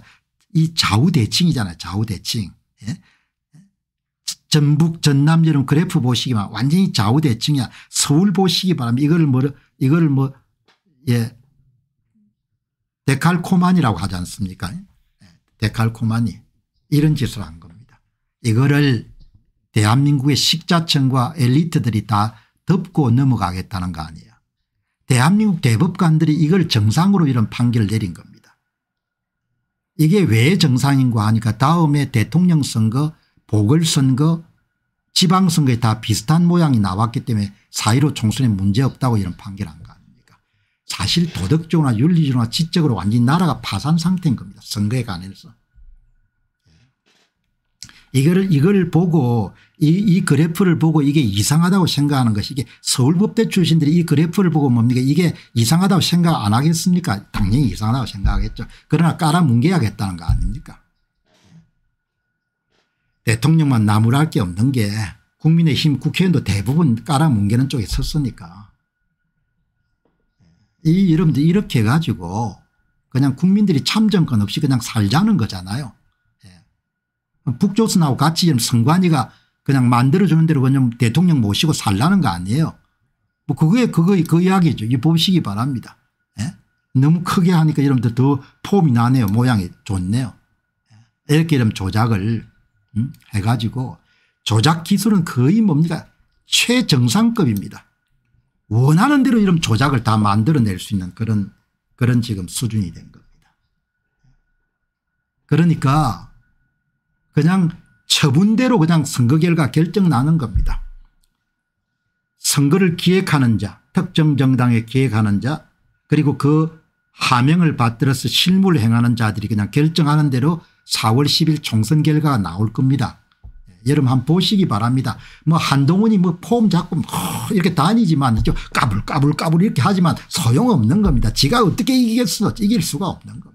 이 좌우대칭이잖아요 좌우대칭. 예? 전북 전남 여러분 그래프 보시기만 완전히 좌우대칭이야. 서울 보시기 바랍니다. 이걸 뭐 이걸 뭐 예. 데칼코마니라고 하지 않습니까? 예. 데칼코마니 이런 짓을 한 겁니다. 이거를 대한민국의 식자층과 엘리트들이 다 덮고 넘어가겠다는 거 아니야. 대한민국 대법관들이 이걸 정상으로 이런 판결을 내린 겁니다. 이게 왜 정상인고 하니까 다음에 대통령 선거 보궐선거 지방선거에 다 비슷한 모양이 나왔기 때문에 사1로 총선에 문제없다고 이런 판결한 거 아닙니까 사실 도덕적으로나 윤리적으로나 지적으로 완전히 나라가 파산 상태인 겁니다. 선거에 관해서. 이거를 이걸 보고 이, 이 그래프를 보고 이게 이상하다고 생각하는 것이 이게 서울법대 출신들이 이 그래프를 보고 뭡니까 이게 이상하다고 생각 안 하겠습니까 당연히 이상하다고 생각하겠죠. 그러나 깔아뭉개야겠다는 거 아닙니까 대통령만 나무랄 게 없는 게 국민의힘 국회의원도 대부분 깔아뭉개는 쪽에 섰으니까 이 여러분들 이렇게 해 가지고 그냥 국민들이 참정권 없이 그냥 살자는 거잖아요. 북조선하고 같이 지 선관위가 그냥 만들어주는 대로 그냥 대통령 모시고 살라는 거 아니에요. 뭐 그거에 그거 그 이야기죠. 이 보시기 바랍니다. 예? 너무 크게 하니까 여러분들 더 폼이 나네요. 모양이 좋네요. 예? 이렇게 이런 조작을 음? 해가지고 조작 기술은 거의 뭡니까 최정상급입니다. 원하는 대로 이런 조작을 다 만들어낼 수 있는 그런 그런 지금 수준이 된 겁니다. 그러니까 그냥 처분대로 그냥 선거 결과 결정나는 겁니다. 선거를 기획하는 자 특정 정당에 기획하는 자 그리고 그 하명을 받들어서 실무 행하는 자들이 그냥 결정하는 대로 4월 10일 총선 결과가 나올 겁니다. 예, 여러분 한번 보시기 바랍니다. 뭐 한동훈이 뭐 폼 잡고 뭐 이렇게 다니지만 까불까불까불 까불 까불 이렇게 하지만 소용없는 겁니다. 지가 어떻게 이기겠어 이길 수가 없는 겁니다.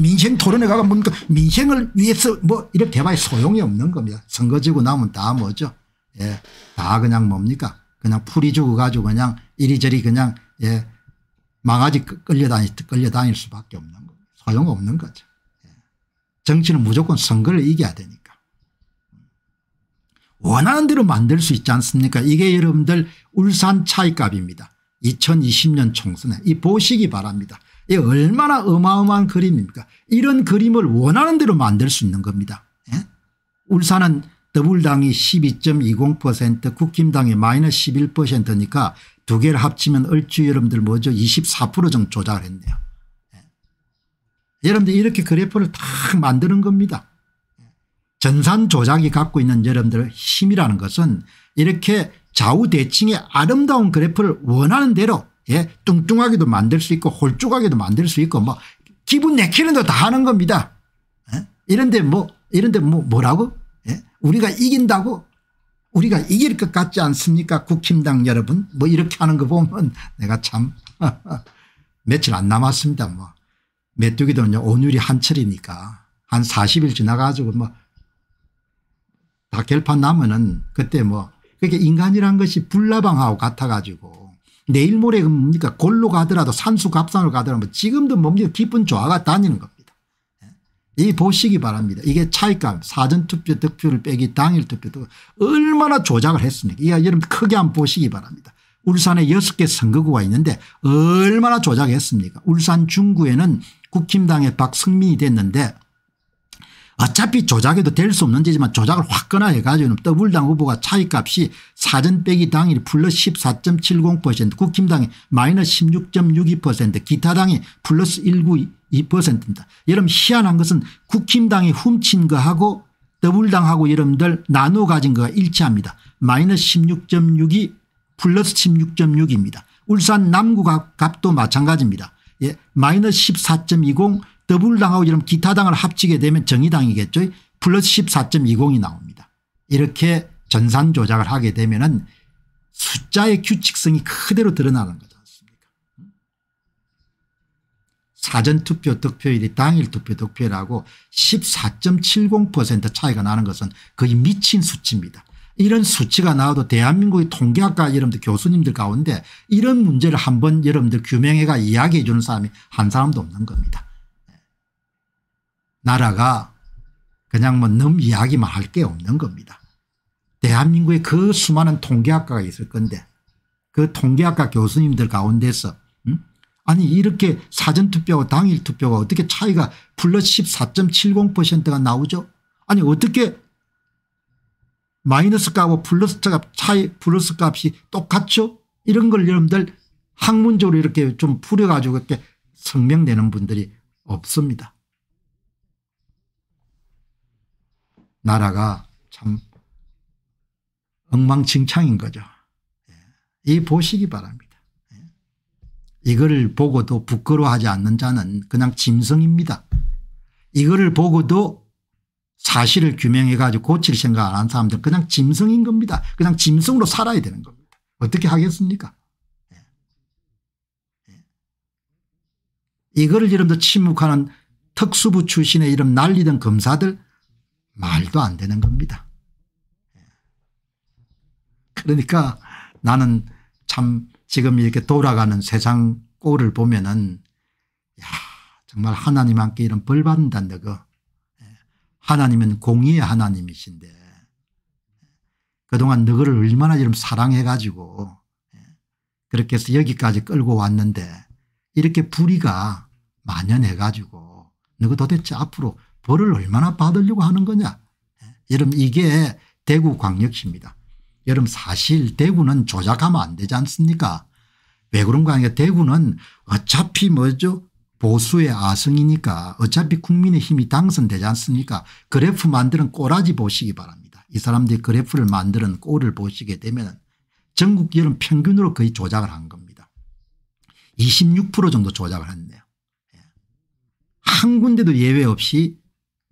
민생 토론에 가가 뭡니까 뭐 그러니까 민생을 위해서 뭐 이렇게 대화에 소용이 없는 겁니다. 선거 지고 나면 다 뭐죠 예. 다 그냥 뭡니까 그냥 풀이 주고 가지고 그냥 이리저리 그냥 예. 망아지 끌려다니, 끌려다닐 수밖에 없는 거예요. 소용없는 거죠. 예. 정치는 무조건 선거를 이겨야 되니까. 원하는 대로 만들 수 있지 않습니까 이게 여러분들 울산 차이값입니다. 2020년 총선에 이 보시기 바랍니다. 이 얼마나 어마어마한 그림입니까 이런 그림을 원하는 대로 만들 수 있는 겁니다. 예? 울산은 더불당이 12.20% 국힘당이 마이너스 11%니까 두 개를 합치면 얼추 여러분들 뭐죠 24% 정도 조작했네요. 예. 여러분들 이렇게 그래프를 딱 만드는 겁니다. 예? 전산 조작이 갖고 있는 여러분들의 힘이라는 것은 이렇게 좌우대칭의 아름다운 그래프를 원하는 대로 예, 뚱뚱하게도 만들 수 있고 홀쭉하게도 만들 수 있고 뭐 기분 내키는 거다 하는 겁니다. 예? 이런데 뭐 이런데 뭐 뭐라고? 예? 우리가 이긴다고? 우리가 이길 것 같지 않습니까? 국힘당 여러분 뭐 이렇게 하는 거 보면 내가 참 며칠 안 남았습니다. 뭐 메뚜기도 온율이 한철이니까 한 40일 지나가지고 뭐다 결판 나면은 그때 뭐 그게 인간이란 것이 불나방하고 같아가지고 내일 모레 뭡니까 골로 가더라도 산수갑상을 가더라도 지금도 뭡니까 기쁜 조화가 다니는 겁니다. 예. 이 보시기 바랍니다. 이게 차이값 사전투표 득표를 빼기 당일 투표도 얼마나 조작을 했습니까 이거 여러분 크게 한번 보시기 바랍니다. 울산에 6개 선거구가 있는데 얼마나 조작했습니까 울산 중구에는 국힘당의 박승민이 됐는데 어차피 조작에도될 수 없는 지지만 조작을 화끈하 해가지고는 더블당 후보가 차이값이 사전 빼기 당일이 플러스 14.70% 국힘당이 마이너스 16.62% 기타당이 플러스 192%입니다. 여러분 희한한 것은 국힘당이 훔친 거하고 더블당하고 여러분들 나눠 가진 거가 일치합니다. 마이너스 1 6 6 2 플러스 16.6입니다. 울산 남구 값도 마찬가지입니다. 예, 마이너스 14.20 더불당하고 이런 기타당을 합치게 되면 정의당이겠죠. 플러스 14.20이 나옵니다. 이렇게 전산 조작을 하게 되면 은 숫자의 규칙성이 그대로 드러나는 거지 사전투표 득표율이 당일 투표 득표율하고 14.70% 차이가 나는 것은 거의 미친 수치입니다. 이런 수치가 나와도 대한민국의 통계학과 여러분들 교수님들 가운데 이런 문제를 한번 여러분들 규명해가 이야기해 주는 사람이 한 사람도 없는 겁니다. 나라가 그냥 뭐 너무 이야기만 할 게 없는 겁니다. 대한민국에 그 수많은 통계학과가 있을 건데 그 통계학과 교수님들 가운데서 음? 아니 이렇게 사전투표와 당일투표가 어떻게 차이가 플러스 14.70%가 나오죠 아니 어떻게 마이너스 값하 플러스 값 차이 플러스 값이 똑같죠 이런 걸 여러분들 학문적으로 이렇게 좀 풀어가지고 이렇게 성명내는 분들이 없습니다. 나라가 참 엉망진창인 거죠. 예. 이 보시기 바랍니다. 예. 이거를 보고도 부끄러워하지 않는 자는 그냥 짐승입니다. 이거를 보고도 사실을 규명해 가지고 고칠 생각 안 한 사람들 그냥 짐승인 겁니다. 그냥 짐승으로 살아야 되는 겁니다. 어떻게 하겠습니까? 예. 이거를 여러분들 침묵하는 특수부 출신의 이런 날리던 검사들 말도 안 되는 겁니다. 그러니까 나는 참 지금 이렇게 돌아가는 세상 꼴을 보면은 야 정말 하나님한테 이런 벌 받는다 너그 예. 하나님은 공의의 하나님이신데 그동안 너를 얼마나 이런 사랑해 가지고 예. 그렇게 해서 여기까지 끌고 왔는데 이렇게 불의가 만연해 가지고 너가 도대체 앞으로 벌을 얼마나 받으려고 하는 거냐. 예? 여러분 이게 대구광역시입니다. 여러분 사실 대구는 조작하면 안 되지 않습니까 왜 그런가 하니까 대구는 어차피 뭐죠 보수의 아성이니까 어차피 국민의힘이 당선되지 않습니까 그래프 만드는 꼬라지 보시기 바랍니다. 이 사람들이 그래프를 만드는 꼴을 보시게 되면 전국 여름 평균으로 거의 조작을 한 겁니다. 26% 정도 조작을 했네요. 예. 한 군데도 예외 없이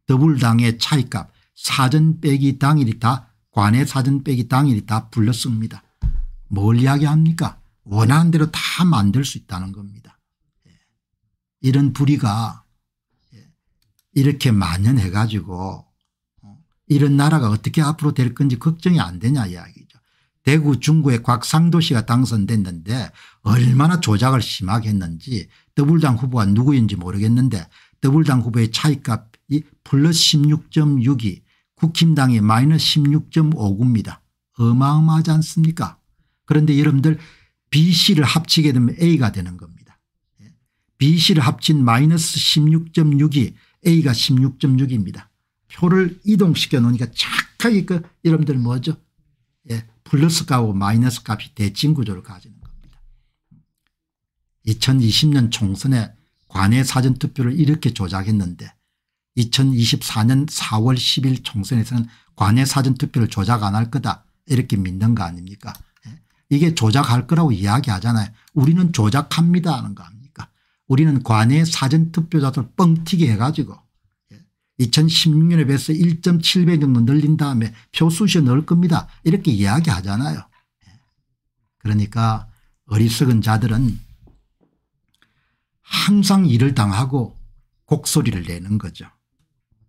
더불당의 차이값 사전 빼기 당일이 다 관의 사전 빼기 당일이 다불렀습니다뭘 이야기합니까 원하는 대로 다 만들 수 있다는 겁니다. 예. 이런 불의가 예, 이렇게 만연해 가지고 어, 이런 나라가 어떻게 앞으로 될 건지 걱정이 안 되냐 이야기죠. 대구 중구의 곽상도 씨가 당선됐는데 얼마나 조작을 심하게 했는지 더불당 후보가 누구인지 모르겠는데 더불당 후보의 차이값 이 플러스 16.6이 국힘당의 마이너스 16.59입니다. 어마어마하지 않습니까? 그런데 여러분들 B, C를 합치게 되면 A가 되는 겁니다. 예. B, C를 합친 마이너스 16.6이 A가 16.6입니다. 표를 이동시켜 놓으니까 착하게 그 여러분들 뭐죠? 예, 플러스 값하고 마이너스 값이 대칭 구조를 가지는 겁니다. 2020년 총선에 관외 사전투표를 이렇게 조작했는데 2024년 4월 10일 총선에서는 관외 사전투표를 조작 안 할 거다 이렇게 믿는 거 아닙니까 예? 이게 조작할 거라고 이야기하잖아요 우리는 조작합니다 하는 거 아닙니까 우리는 관외 사전투표자들 뻥튀기 해가지고 2016년에 예? 비해서 1.7배 정도 늘린 다음에 표 수시에 넣을 겁니다 이렇게 이야기하잖아요 예? 그러니까 어리석은 자들은 항상 일을 당하고 곡소리를 내는 거죠.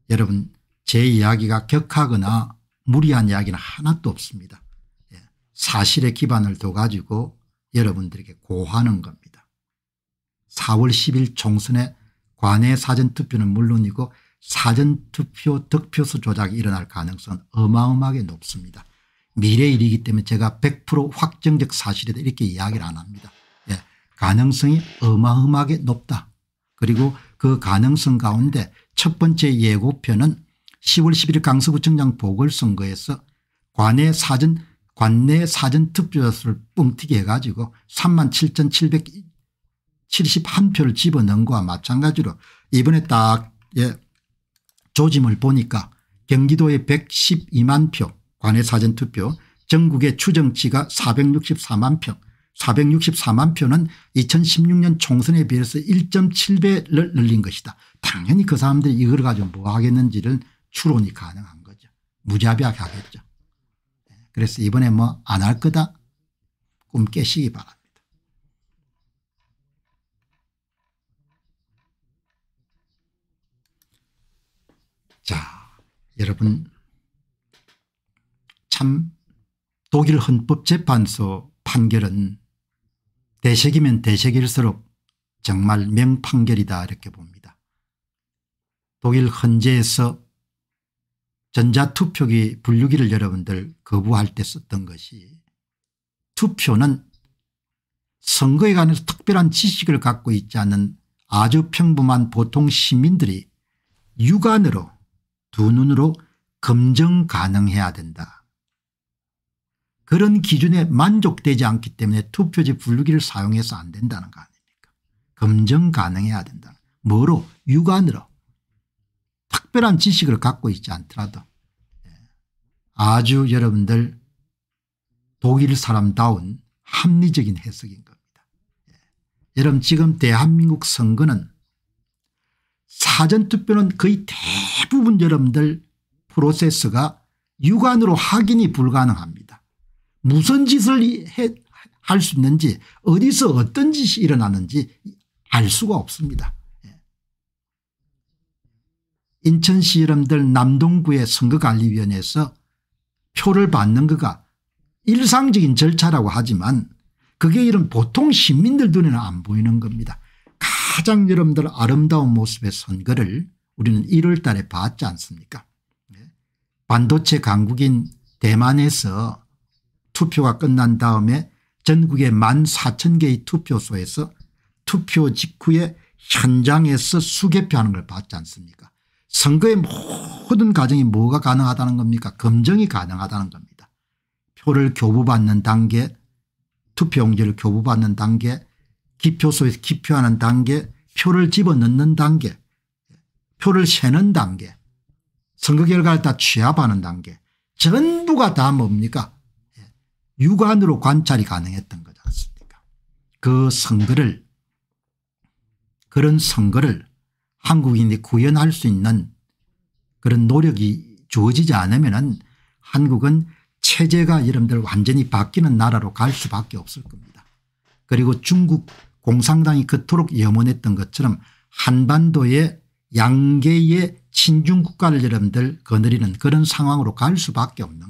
여러분 제 이야기가 격하거나 무리한 이야기는 하나도 없습니다. 예, 사실의 기반을 둬 가지고 여러분들에게 고하는 겁니다. 4월 10일 총선에 관내 사전투표는 물론이고 사전투표 득표수 조작이 일어날 가능성은 어마어마하게 높습니다. 미래일이기 때문에 제가 100% 확정적 사실이 이렇게 이야기를 안 합니다. 예. 가능성이 어마어마하게 높다. 그리고 그 가능성 가운데 첫 번째 예고편은 10월 11일 강서구청장 보궐선거에서 관내 사전 관내 사전 투표자수를 뻥튀기 해가지고 37,771표를 집어넣은 거와 마찬가지로 이번에 딱 예, 조짐을 보니까 경기도의 112만 표 관내 사전 투표 전국의 추정치가 464만 표 464만 표는 2016년 총선에 비해서 1.7배를 늘린 것이다. 당연히 그 사람들이 이걸 가지고 뭐 하겠는지를 추론이 가능한 거죠. 무자비하게 하겠죠. 그래서 이번에 뭐 안 할 거다 꿈 깨시기 바랍니다. 자 여러분 참 독일 헌법재판소 판결은 대책이면 대책일수록 정말 명판결이다 이렇게 봅니다. 독일 헌재에서 전자투표기 분류기를 여러분들 거부할 때 썼던 것이 투표는 선거에 관해서 특별한 지식을 갖고 있지 않은 아주 평범한 보통 시민들이 육안으로 두 눈으로 검증 가능해야 된다. 그런 기준에 만족되지 않기 때문에 투표지 분류기를 사용해서 안 된다는 거 아닙니까 검증 가능해야 된다. 뭐로 육안으로 특별한 지식을 갖고 있지 않더라도 예. 아주 여러분들 독일 사람다운 합리적인 해석인 겁니다. 예. 여러분 지금 대한민국 선거는 사전투표는 거의 대부분 여러분들 프로세스가 육안으로 확인이 불가능합니다. 무슨 짓을 할 수 있는지 어디서 어떤 짓이 일어나는지 알 수가 없습니다. 예. 인천시 여러분들 남동구의 선거관리위원회에서 표를 받는 거가 일상적인 절차라고 하지만 그게 이런 보통 시민들 눈에는 안 보이는 겁니다. 가장 여러분들 아름다운 모습의 선거를 우리는 1월 달에 봤지 않습니까 예. 반도체 강국인 대만에서 투표가 끝난 다음에 전국의 1만 4천 개의 투표소에서 투표 직후에 현장에서 수개표하는 걸 봤지 않습니까 선거의 모든 과정이 뭐가 가능하다는 겁니까 검증이 가능하다는 겁니다. 표를 교부받는 단계 투표용지를 교부받는 단계 기표소에서 기표하는 단계 표를 집어넣는 단계 표를 세는 단계 선거 결과를 다 취합하는 단계 전부가 다 뭡니까 육안으로 관찰이 가능했던 거지 않습니까 그 선거를 그런 선거를 한국인이 구현할 수 있는 그런 노력이 주어지지 않으면 은 한국은 체제가 여러분들 완전히 바뀌는 나라로 갈 수밖에 없을 겁니다. 그리고 중국 공산당이 그토록 염원했던 것처럼 한반도의 양계의 친중국가를 여러분들 거느리는 그런 상황으로 갈 수밖에 없는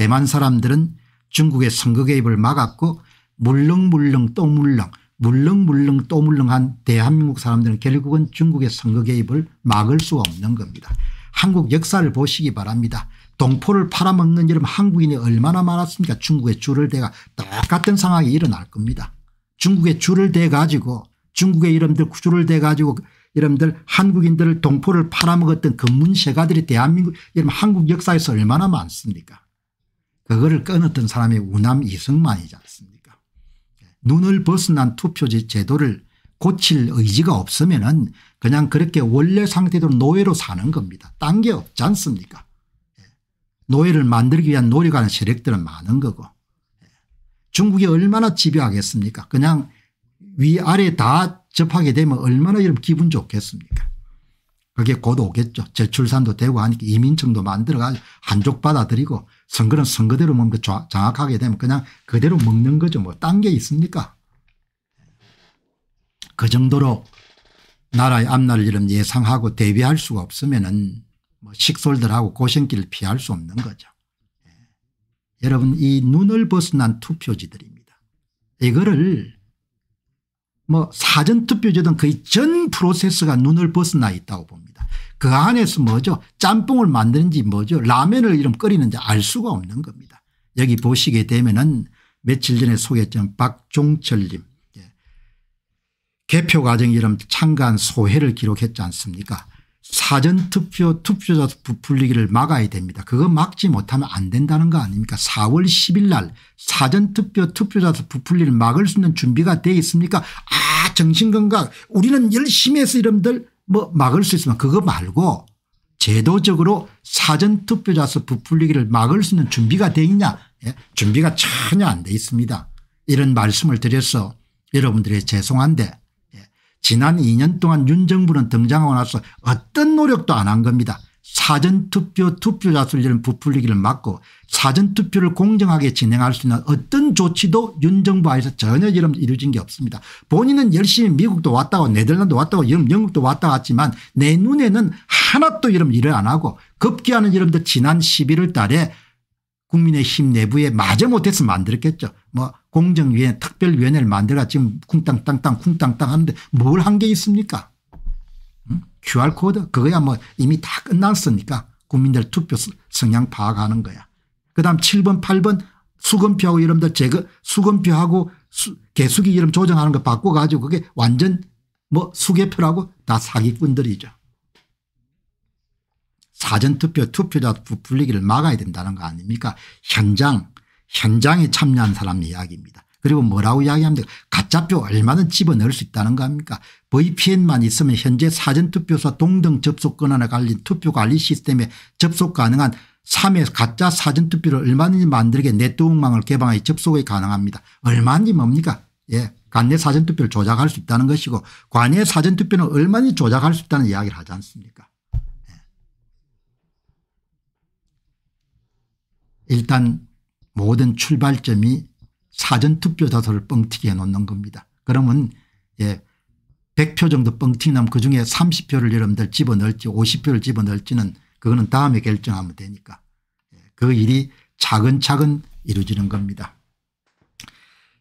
대만 사람들은 중국의 선거 개입을 막았고 물렁물렁 또 물렁 물렁물렁 또 물렁한 대한민국 사람들은 결국은 중국의 선거 개입을 막을 수가 없는 겁니다. 한국 역사를 보시기 바랍니다. 동포를 팔아먹는 이름 한국인이 얼마나 많았습니까 중국의 줄을 대가 똑같은 상황이 일어날 겁니다. 중국의 줄을 대 가지고 중국의 이름들 구조를 대 가지고 이름들 한국인들을 동포를 팔아먹었던 근문세가들이 대한민국 이름 한국 역사에서 얼마나 많습니까 그거를 끊었던 사람이 우남 이승만이지 않습니까 눈을 벗어난 투표제 제도를 고칠 의지가 없으면 은 그냥 그렇게 원래 상태대로 노예로 사는 겁니다. 딴 게 없지 않습니까 예. 노예를 만들기 위한 노력하는 세력들은 많은 거고 예. 중국이 얼마나 지배하겠습니까 그냥 위아래 다 접하게 되면 얼마나 이런 기분 좋겠습니까 그게 곧 오겠죠. 제출산도 되고 하니까 이민청도 만들어가지고 한족 받아들이고 선거는 선거대로 먹는 거 정확하게 되면 그냥 그대로 먹는 거죠. 뭐딴 게 있습니까? 그 정도로 나라의 앞날 이름 예상하고 대비할 수가 없으면은 뭐 식솔들하고 고생길을 피할 수 없는 거죠. 예. 여러분 이 눈을 벗어난 투표지들입니다. 이거를 뭐 사전투표제든 거의 전 프로세스가 눈을 벗어나 있다고 봅니다. 그 안에서 뭐죠 짬뽕을 만드는지 뭐죠 라면을 이름 끓이는지 알 수가 없는 겁니다. 여기 보시게 되면은 며칠 전에 소개했던 박종철님 예. 개표 과정 이름 참가한 소회를 기록했지 않습니까 사전투표 투표자 부풀리기를 막아야 됩니다. 그거 막지 못하면 안 된다는 거 아닙니까 4월 10일 날 사전투표 투표자 부풀리를 막을 수 있는 준비가 돼 있습니까 아 정신건강 우리는 열심히 해서 이름들 뭐 막을 수 있으면 그거 말고 제도적으로 사전투표자서 부풀리기를 막을 수 있는 준비가 돼 있냐 예? 준비가 전혀 안 돼 있습니다. 이런 말씀을 드려서 여러분들이 죄송한데 예. 지난 2년 동안 윤 정부는 등장하고 나서 어떤 노력도 안 한 겁니다. 사전투표 투표자 수를 부풀리기를 막고 사전투표를 공정하게 진행할 수 있는 어떤 조치도 윤 정부 하에서 전혀 이름 이루어진 게 없습니다. 본인은 열심히 미국도 왔다고 네덜란드 왔다고 영국도 왔다 갔지만 내 눈에는 하나도 이름 일을 안 하고 급기야는 이름도 지난 11월 달에 국민의힘 내부에 마저 못해서 만들었겠죠. 뭐 공정위원 특별위원회를 만들어 지금 쿵땅땅땅 쿵땅땅 하는데 뭘 한 게 있습니까 QR코드 그거야 뭐 이미 다 끝났으니까 국민들 투표 성향 파악하는 거야. 그 다음 7번 8번 수건표하고 여러분들 제거 수건표하고 수, 개수기 이름 조정하는 거 바꿔가지고 그게 완전 뭐 수개표라고 다 사기꾼들이죠. 사전투표 투표자 불리기를 막아야 된다는 거 아닙니까 현장 현장에 참여한 사람 이야기입니다. 그리고 뭐라고 이야기합니까 가짜표 얼마나 집어넣을 수 있다는 겁니까 VPN만 있으면 현재 사전투표소 동등 접속권한에 관린 투표관리 시스템에 접속 가능한 3회 가짜 사전투표를 얼마든지 만들게 네트워크망을 개방해 접속이 가능합니다. 얼마든지 뭡니까 예. 관내 사전투표를 조작할 수 있다는 것이고 관내 사전투표는 얼마든지 조작할 수 있다는 이야기를 하지 않습니까 예. 일단 모든 출발점이 사전투표 자소를 뻥튀기 해놓는 겁니다. 그러면 예, 100표 정도 뻥튀기 나면 그중에 30표를 여러분들 집어넣을지 50표를 집어넣을지는 그거는 다음에 결정하면 되니까 예, 그 일이 차근차근 이루어지는 겁니다.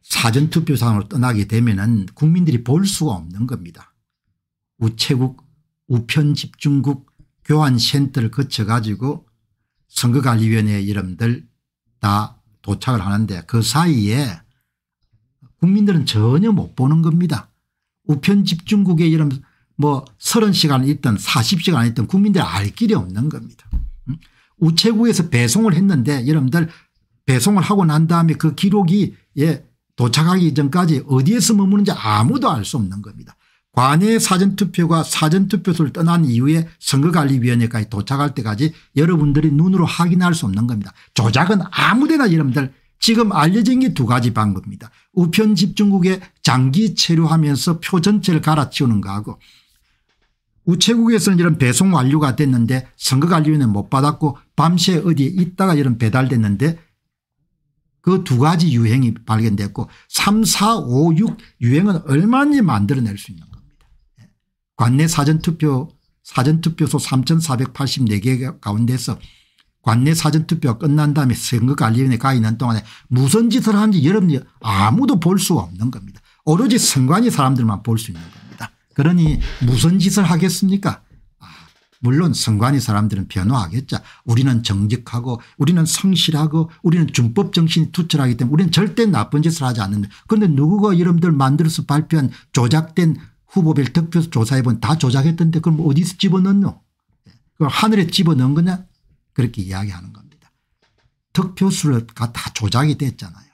사전투표 상으로 떠나게 되면 국민들이 볼 수가 없는 겁니다. 우체국 우편집중국 교환센터를 거쳐가지고 선거관리위원회 이름들 다 도착을 하는데 그 사이에 국민들은 전혀 못 보는 겁니다. 우편 집중국에 이런 뭐 30시간 있던 40시간 있던 국민들 알 길이 없는 겁니다. 우체국에서 배송을 했는데 여러분들 배송을 하고 난 다음에 그 기록이 예 도착하기 전까지 어디에서 머무는지 아무도 알 수 없는 겁니다. 관외 사전투표가 사전투표소를 떠난 이후에 선거관리위원회까지 도착할 때까지 여러분들이 눈으로 확인할 수 없는 겁니다. 조작은 아무데나 여러분들 지금 알려진 게 두 가지 방법입니다. 우편 집중국에 장기 체류하면서 표 전체를 갈아치우는 거하고 우체국에서는 이런 배송 완료가 됐는데 선거관리위원회 못 받았고 밤새 어디에 있다가 이런 배달됐는데 그 두 가지 유행이 발견됐고 3, 4, 5, 6 유행은 얼마나 만들어낼 수 있는 관내 사전투표 사전투표소 3484개 가운데서 관내 사전투표가 끝난 다음에 선거관리위원회 가 있는 동안에 무슨 짓을 하는지 여러분이 아무도 볼 수가 없는 겁니다. 오로지 선관위 사람들만 볼 수 있는 겁니다. 그러니 무슨 짓을 하겠습니까 아, 물론 선관위 사람들은 변호하겠죠. 우리는 정직하고 우리는 성실하고 우리는 준법 정신이 투철하기 때문에 우리는 절대 나쁜 짓을 하지 않는다. 그런데 누구가 여러분들 만들어서 발표한 조작된 후보별 득표수 조사해본다 조작했던데 그럼 어디서 집어넣노? 그럼 하늘에 집어넣은 거냐? 그렇게 이야기하는 겁니다. 득표수가 다 조작이 됐잖아요.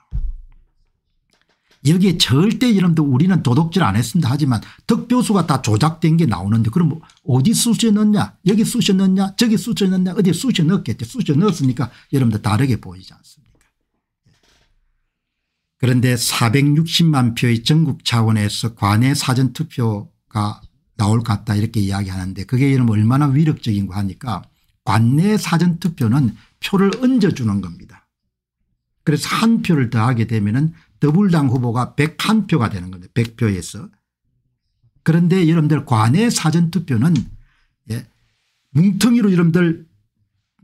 여기에 절대 이름도 우리는 도둑질 안 했습니다. 하지만 득표수가 다 조작된 게 나오는데 그럼 뭐 어디 쑤셔 넣냐? 여기 쑤셔 넣냐? 저기 쑤셔 넣냐? 어디 쑤셔 넣겠지? 쑤셔 넣었으니까 여러분들 다르게 보이지 않습니다. 그런데 460만 표의 전국 차원에서 관내 사전투표가 나올 것 같다 이렇게 이야기하는데 그게 이름 얼마나 위력적인거 하니까 관내 사전투표는 표를 얹어주는 겁니다. 그래서 한 표를 더하게 되면 더불당 후보가 101표가 되는 겁니다. 100표에서. 그런데 여러분들 관내 사전투표는 예, 뭉텅이로 여러분들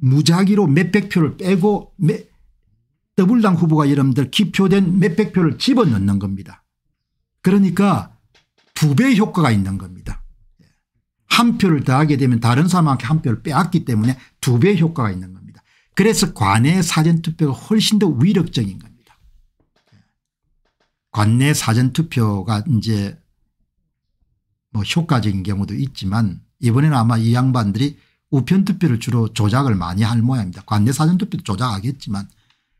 무작위로 몇 백 표를 빼고 몇 더불당 후보가 여러분들 기표된 몇백 표를 집어넣는 겁니다. 그러니까 두 배의 효과가 있는 겁니다. 한 표를 더하게 되면 다른 사람한테 한 표를 빼앗기 때문에 두 배의 효과가 있는 겁니다. 그래서 관내 사전투표가 훨씬 더 위력적인 겁니다. 관내 사전투표가 이제 뭐 효과적인 경우도 있지만 이번에는 아마 이 양반들이 우편투표를 주로 조작을 많이 할 모양입니다. 관내 사전투표도 조작하겠지만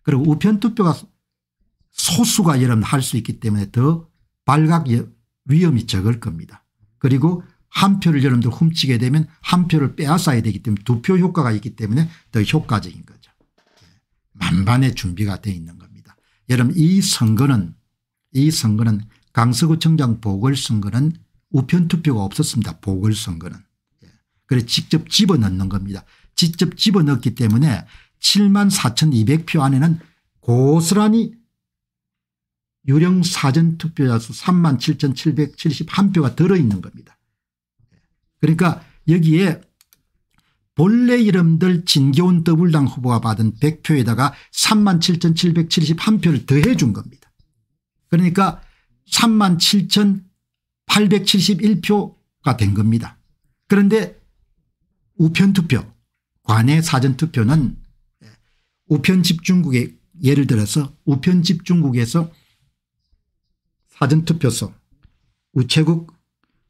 그리고 우편 투표가 소수가 여러분 할 수 있기 때문에 더 발각 위험이 적을 겁니다. 그리고 한 표를 여러분들 훔치게 되면 한 표를 빼앗아야 되기 때문에 두 표 효과가 있기 때문에 더 효과적인 거죠. 예. 만반의 준비가 되어 있는 겁니다. 여러분 이 선거는 이 선거는 강서구청장 보궐선거는 우편투표가 없었습니다. 보궐선거는. 예. 그래서 직접 집어넣는 겁니다. 직접 집어넣기 때문에 7만 4,200표 안에는 고스란히 유령 사전 투표자 수 3만 7,771표가 들어있는 겁니다. 그러니까 여기에 본래 이름들 진교훈 더블당 후보가 받은 100표에다가 3만 7,771표를 더해 준 겁니다. 그러니까 3만 7,871표가 된 겁니다. 그런데 우편투표 관의 사전투표는 우편 집중국에 예를 들어서 우편 집중국에서 사전투표소 우체국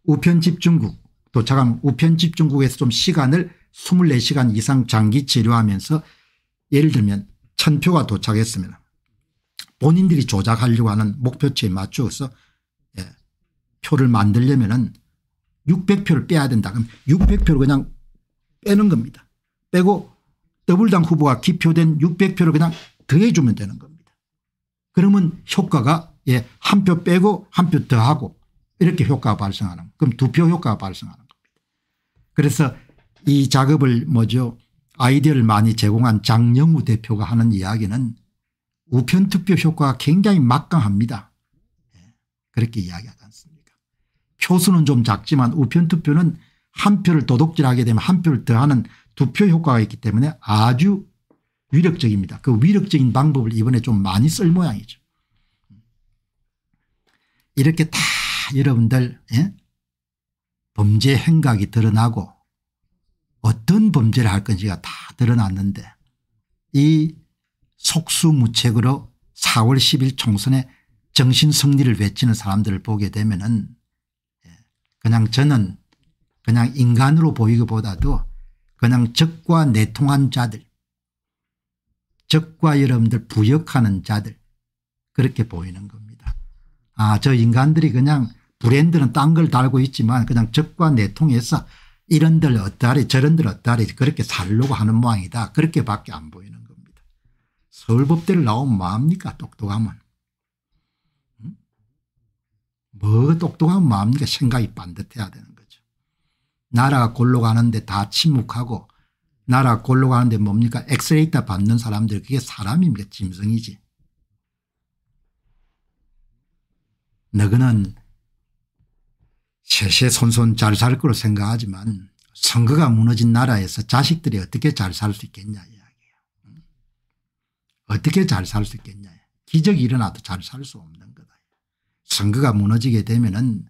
우편 집중국 도착하면 우편 집중국에서 좀 시간을 24시간 이상 장기 치료하면서 예를 들면 천표가 도착했습니다 본인들이 조작하려고 하는 목표치에 맞추어서 예, 표를 만들려면 600표를 빼야 된다. 그럼 600표를 그냥 빼는 겁니다. 빼고 더블당 후보가 기표된 600표를 그냥 더해 주면 되는 겁니다. 그러면 효과가 예, 한 표 빼고 한 표 더하고 이렇게 효과가 발생하는 그럼 두 표 효과가 발생하는 겁니다. 그래서 이 작업을 뭐죠 아이디어를 많이 제공한 장영우 대표가 하는 이야기는 우편투표 효과가 굉장히 막강합니다. 예, 그렇게 이야기하지 않습니까 표수는 좀 작지만 우편투표는 한 표를 도둑질하게 되면 한 표를 더하는 투표 효과가 있기 때문에 아주 위력적입니다. 그 위력적인 방법을 이번에 좀 많이 쓸 모양이죠. 이렇게 다 여러분들 예? 범죄 행각이 드러나고 어떤 범죄를 할 건지가 다 드러났는데 이 속수무책으로 4월 10일 총선에 정신 승리를 외치는 사람들을 보게 되면 은 예, 그냥 저는 그냥 인간으로 보이기보다도 그냥 적과 내통한 자들 적과 여러분들 부역하는 자들 그렇게 보이는 겁니다. 아저 인간들이 그냥 브랜드는 딴 걸 달고 있지만 그냥 적과 내통해서 이런들 어떠하리 저런들 어떠하리 그렇게 살려고 하는 모양이다. 그렇게밖에 안 보이는 겁니다. 서울법대를 나오면 뭐합니까 똑똑하면. 뭐 그 똑똑하면 뭐합니까 생각이 반듯해야 되는 거죠. 나라가 골로 가는데 다 침묵하고 나라가 골로 가는데 뭡니까 엑스레이터 받는 사람들 그게 사람입니까 짐승이지. 너그는 세세 손손 잘 살 거로 생각하지만 선거가 무너진 나라에서 자식들이 어떻게 잘 살 수 있겠냐 이야기예 어떻게 잘 살 수 있겠냐. 기적이 일어나도 잘 살 수 없는 거다. 선거가 무너지게 되면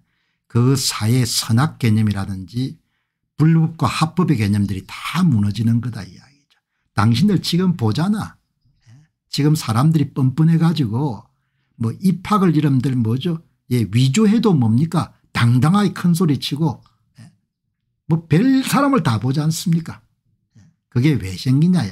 은그 사회의 선악 개념이라든지 불법과 합법의 개념들이 다 무너지는 거다 이야기죠. 당신들 지금 보잖아. 지금 사람들이 뻔뻔해 가지고 뭐 입학을 이름들 뭐죠. 예, 위조해도 뭡니까 당당하게 큰소리치고 예. 뭐별 사람을 다 보지 않습니까 예. 그게 왜 생기냐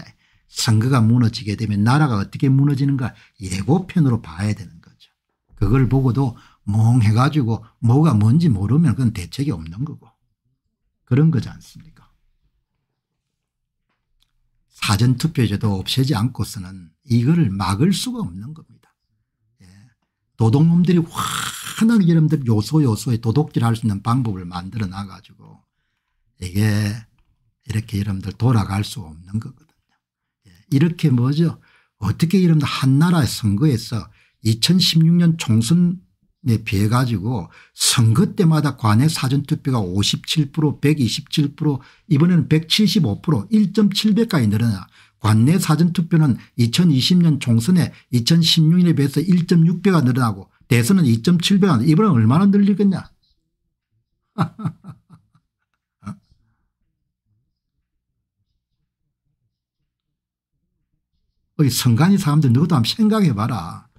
선거가 무너지게 되면 나라가 어떻게 무너지는가 예고편으로 봐야 되는 거죠. 그걸 보고도 멍해가지고 뭐가 뭔지 모르면 그건 대책이 없는 거고 그런 거지 않습니까? 사전투표제도 없애지 않고서는 이거를 막을 수가 없는 겁니다. 예. 도둑놈들이 환하게 여러분들 요소 요소에 도둑질할 수 있는 방법을 만들어 놔가지고 이게 이렇게 여러분들 돌아갈 수 없는 거거든요. 예. 이렇게 뭐죠? 어떻게 여러분들 한나라 선거에서 2016년 총선 비해 예, 가지고 선거 때마다 관내 사전투표가 57% 127% 이번에는 175% 1.7배까지 늘어나 관내 사전투표는 2020년 총선에 2016년에 비해서 1.6배가 늘어나고 대선은 2.7배가 이번엔 얼마나 늘리겠냐 어, 이 선관위 사람들 누구도 한번 생각해 봐라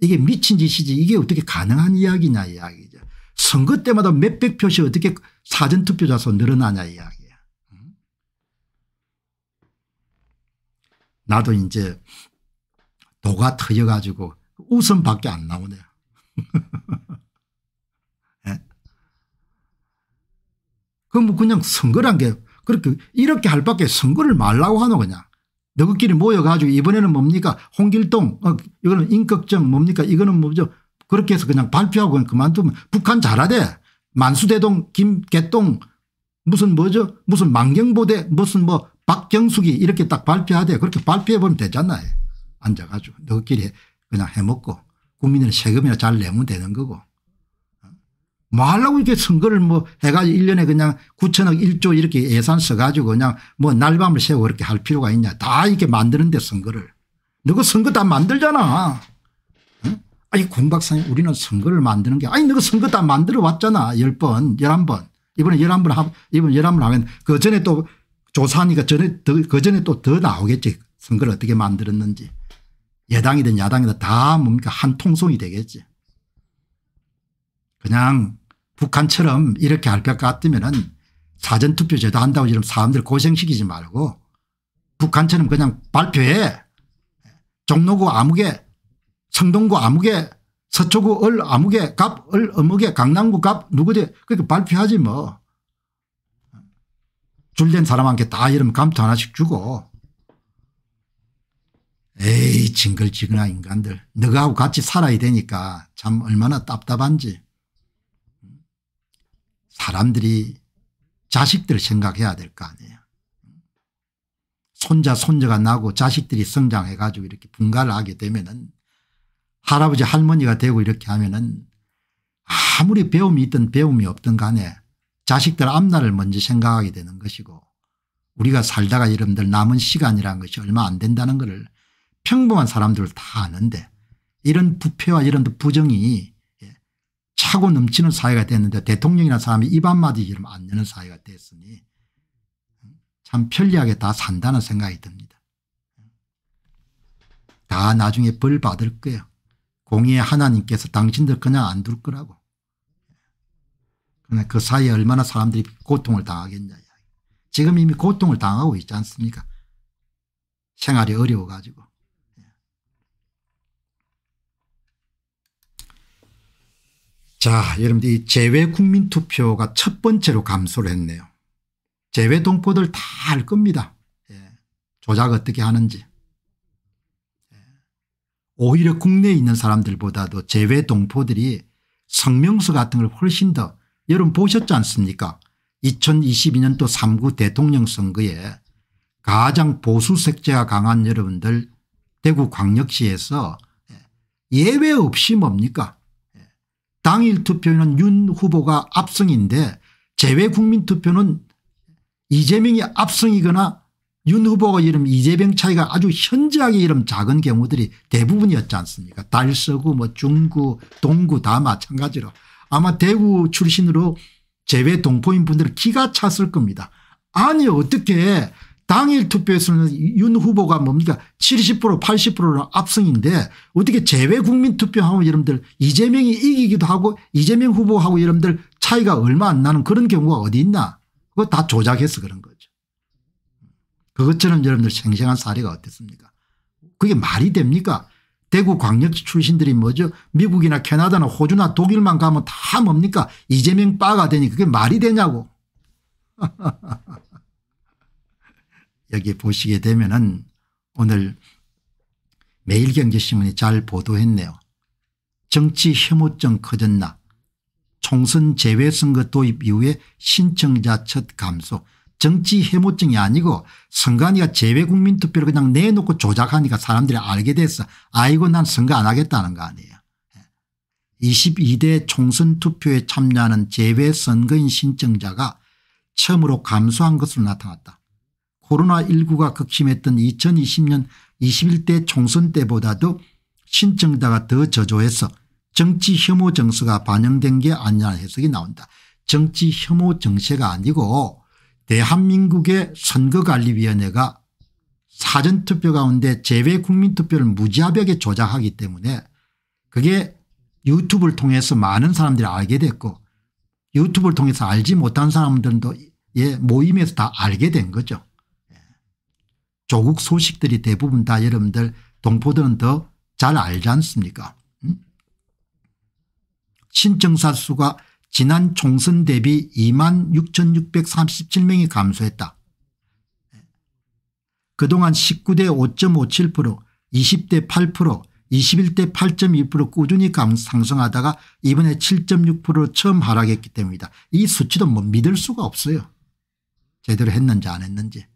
이게 미친 짓이지 이게 어떻게 가능한 이야기냐 이야기죠. 선거 때마다 몇백 표씩 어떻게 사전투표자 수 늘어나냐 이야기야. 나도 이제 도가 터져가지고 웃음밖에 안 나오네요. 예? 그럼 뭐 그냥 선거란 게 그렇게 이렇게 할 밖에 선거를 말라고 하노 그냥. 너구끼리 모여가지고 이번에는 뭡니까 홍길동 어, 이거는 인격정 뭡니까 이거는 뭐죠 그렇게 해서 그냥 발표하고 그만두면 북한 잘하대 만수대동 김개똥 무슨 뭐죠 무슨 만경보대 무슨 뭐 박경숙이 이렇게 딱 발표하대 그렇게 발표해보면 되잖아요 앉아가지고 너구끼리 그냥 해먹고 국민은 세금이나 잘 내면 되는 거고 뭐 하려고 이렇게 선거를 뭐 해가지고 1년에 그냥 9천억 1조 이렇게 예산 써가지고 그냥 뭐 날밤을 새고 그렇게 할 필요가 있냐. 다 이렇게 만드는데 선거를. 너가 그 선거 다 만들잖아. 응? 아니 공 박사님 우리는 선거를 만드는 게 아니 너가 그 선거 다 만들어 왔잖아. 10번 11번. 이번에 11번 하, 이번에 11번 하면 그 전에 또 조사하니까 전에 그 전에 또 더 나오겠지. 선거를 어떻게 만들었는지. 예당이든 야당이든 다 뭡니까 한통송이 되겠지. 그냥 북한처럼 이렇게 할 것 같으면은 사전투표제도 한다고 지금 사람들 고생시키지 말고 북한처럼 그냥 발표해 종로구 아무개 성동구 아무개 서초구 을 아무개 갑 을 어묵에 강남구 갑 누구지 그렇게 발표하지 뭐 줄 된 사람한테 다 이러면 감투 하나씩 주고 에이 징글지근한 인간들 너하고 같이 살아야 되니까 참 얼마나 답답한지 사람들이 자식들을 생각해야 될 거 아니에요. 손자 손녀가 나고 자식들이 성장해 가지고 이렇게 분가를 하게 되면은 할아버지 할머니가 되고 이렇게 하면은 아무리 배움이 있든 배움이 없든 간에 자식들 앞날을 먼저 생각하게 되는 것이고 우리가 살다가 여러분들 남은 시간이라는 것이 얼마 안 된다는 것을 평범한 사람들 다 아는데 이런 부패와 이런 부정이 차고 넘치는 사회가 됐는데 대통령이나 사람이 입 한마디 이러면 안내는 사회가 됐으니 참 편리하게 다 산다는 생각이 듭니다. 다 나중에 벌 받을 거예요. 공의의 하나님께서 당신들 그냥 안 둘 거라고. 그 사이에 얼마나 사람들이 고통을 당하겠냐. 지금 이미 고통을 당하고 있지 않습니까? 생활이 어려워가지고. 자 여러분들 이 재외국민투표가 첫 번째로 감소를 했네요. 재외동포들 다알 겁니다. 예. 조작 어떻게 하는지. 예. 오히려 국내에 있는 사람들보다도 재외동포들이 성명서 같은 걸 훨씬 더 여러분 보셨지 않습니까 2022년도 3구 대통령 선거에 가장 보수 색제가 강한 여러분들 대구 광역시에서 예, 예외 없이 뭡니까 당일 투표는윤 후보가 압승인데 제외 국민 투표는 이재명이 압승이거나 윤 후보가 이름 이재명 차이가 아주 현저하게 이름 작은 경우들이 대부분이었지 않습니까 달서구 뭐 중구 동구 다 마찬가지로 아마 대구 출신으로 재외 동포인 분들은 기가 찼을 겁니다. 아니 어떻게 당일 투표에서는 윤 후보가 뭡니까 70% 80%로 압승인데 어떻게 제외 국민 투표하면 여러분들 이재명이 이기기도 하고 이재명 후보하고 여러분들 차이가 얼마 안 나는 그런 경우가 어디 있나 그거 다 조작해서 그런 거죠. 그것처럼 여러분들 생생한 사례가 어땠습니까 그게 말이 됩니까 대구 광역시 출신들이 뭐죠 미국이나 캐나다나 호주나 독일만 가면 다 뭡니까 이재명 빠가 되니 그게 말이 되냐고 여기 보시게 되면은 오늘 매일경제신문이 잘 보도했네요. 정치 혐오증 커졌나 총선 재외선거 도입 이후에 신청자 첫 감소 정치 혐오증이 아니고 선관위가 재외국민투표를 그냥 내놓고 조작하니까 사람들이 알게 됐어. 아이고 난 선거 안 하겠다는 거 아니에요. 22대 예. 총선 투표에 참여하는 재외선거인 신청자가 처음으로 감소한 것으로 나타났다. 코로나19가 극심했던 2020년 21대 총선 때보다도 신청자가더 저조해서 정치 혐오 정서가 반영된 게 아니냐 는 해석이 나온다. 정치 혐오 정세가 아니고 대한민국의 선거관리위원회가 사전투표 가운데 재외 국민투표를 무자하게 조작하기 때문에 그게 유튜브를 통해서 많은 사람들이 알게 됐고 유튜브를 통해서 알지 못한 사람들도 예, 모임에서 다 알게 된 거죠. 조국 소식들이 대부분 다 여러분들 동포들은 더 잘 알지 않습니까 음? 신청사 수가 지난 총선 대비 2만 6637명이 감소했다. 그동안 19대 5.57% 20대 8% 21대 8.2% 꾸준히 감, 상승하다가 이번에 7.6%로 처음 하락했기 때문이다. 이 수치도 뭐 믿을 수가 없어요. 제대로 했는지 안 했는지.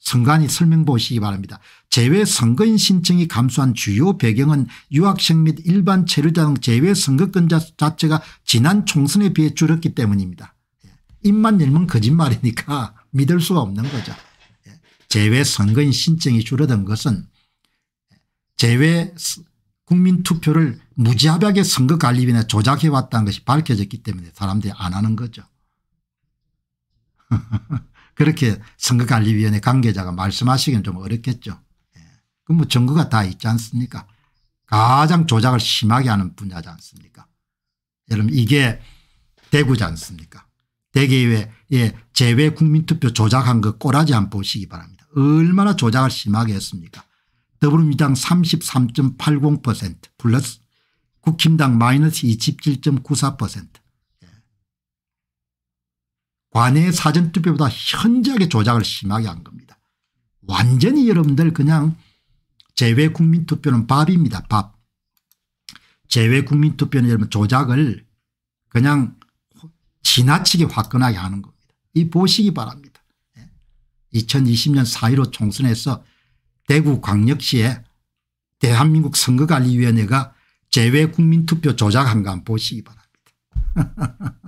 선관이 설명 보시기 바랍니다. 제외 선거인 신청이 감소한 주요 배경은 유학생 및 일반 체류자 등 제외 선거권자 체가 지난 총선에 비해 줄었기 때문입니다. 예. 입만 열면 거짓말이니까 믿을 수가 없는 거죠. 제외 예. 선거인 신청이 줄어든 것은 제외 국민 투표를 무지하게 선거 관리비나 조작해왔다는 것이 밝혀졌기 때문에 사람들이 안 하는 거죠. 그렇게 선거관리위원회 관계자가 말씀하시기는 좀 어렵겠죠. 예. 그뭐 증거가 다 있지 않습니까 가장 조작을 심하게 하는 분야지 않습니까 여러분 이게 대구지 않습니까 대개의 예, 재외 국민투표 조작한 거 꼬라지 안 보시기 바랍니다. 얼마나 조작을 심하게 했습니까 더불어민주당 33.80% 플러스 국힘당 마이너스 27.94% 관의 사전투표보다 현저하게 조작을 심하게 한 겁니다. 완전히 여러분들 그냥 재외국민투표는 밥입니다. 밥. 재외국민투표는 여러분 조작을 그냥 지나치게 화끈하게 하는 겁니다. 이 보시기 바랍니다. 2020년 예. 4.15 총선에서 대구 광역시에 대한민국 선거관리위원회가 재외국민투표 조작한 거 한번 보시기 바랍니다.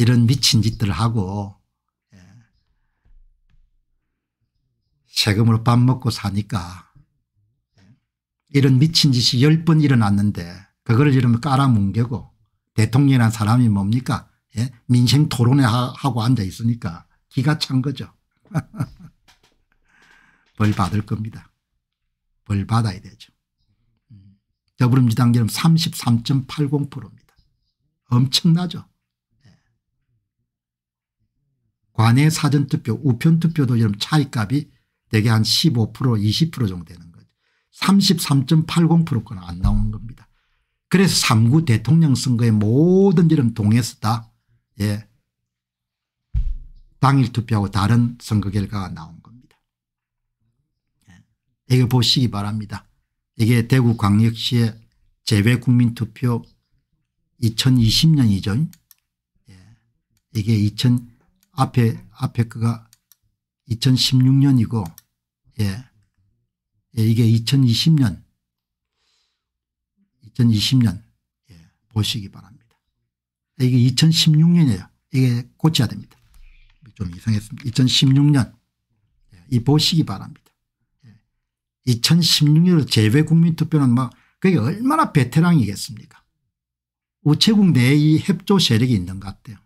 이런 미친 짓들 하고 예. 세금으로 밥 먹고 사니까 예. 이런 미친 짓이 열 번 일어났는데 그걸 이러면 깔아뭉개고 대통령이란 사람이 뭡니까 예? 민생 토론회 하고 앉아 있으니까 기가 찬 거죠. 벌 받을 겁니다. 벌 받아야 되죠. 음. 더불어민주당 여러 33.80%입니다. 엄청나죠. 관외 사전투표 우편투표도 여러 차이값이 대개 한15% 20% 정도 되는 거죠. 3 3 8 0가안나온 겁니다. 그래서 3구 대통령 선거에 모든 이름 동해서다 예. 당일 투표하고 다른 선거 결과가 나온 겁니다. 예. 이거 보시기 바랍니다. 이게 대구광역시의 재외국민투표 2020년이죠. 예. 이게 2020년 앞에 앞에 그가 2016년이고 예. 예 이게 2020년 2020년 예. 보시기 바랍니다. 이게 2016년이에요. 이게 고쳐야 됩니다. 좀 이상했습니다. 2016년 예. 이 보시기 바랍니다. 2016년 예. 재외 국민투표는 막 그게 얼마나 베테랑이겠습니까? 우체국 내에 이 협조 세력이 있는 것 같아요.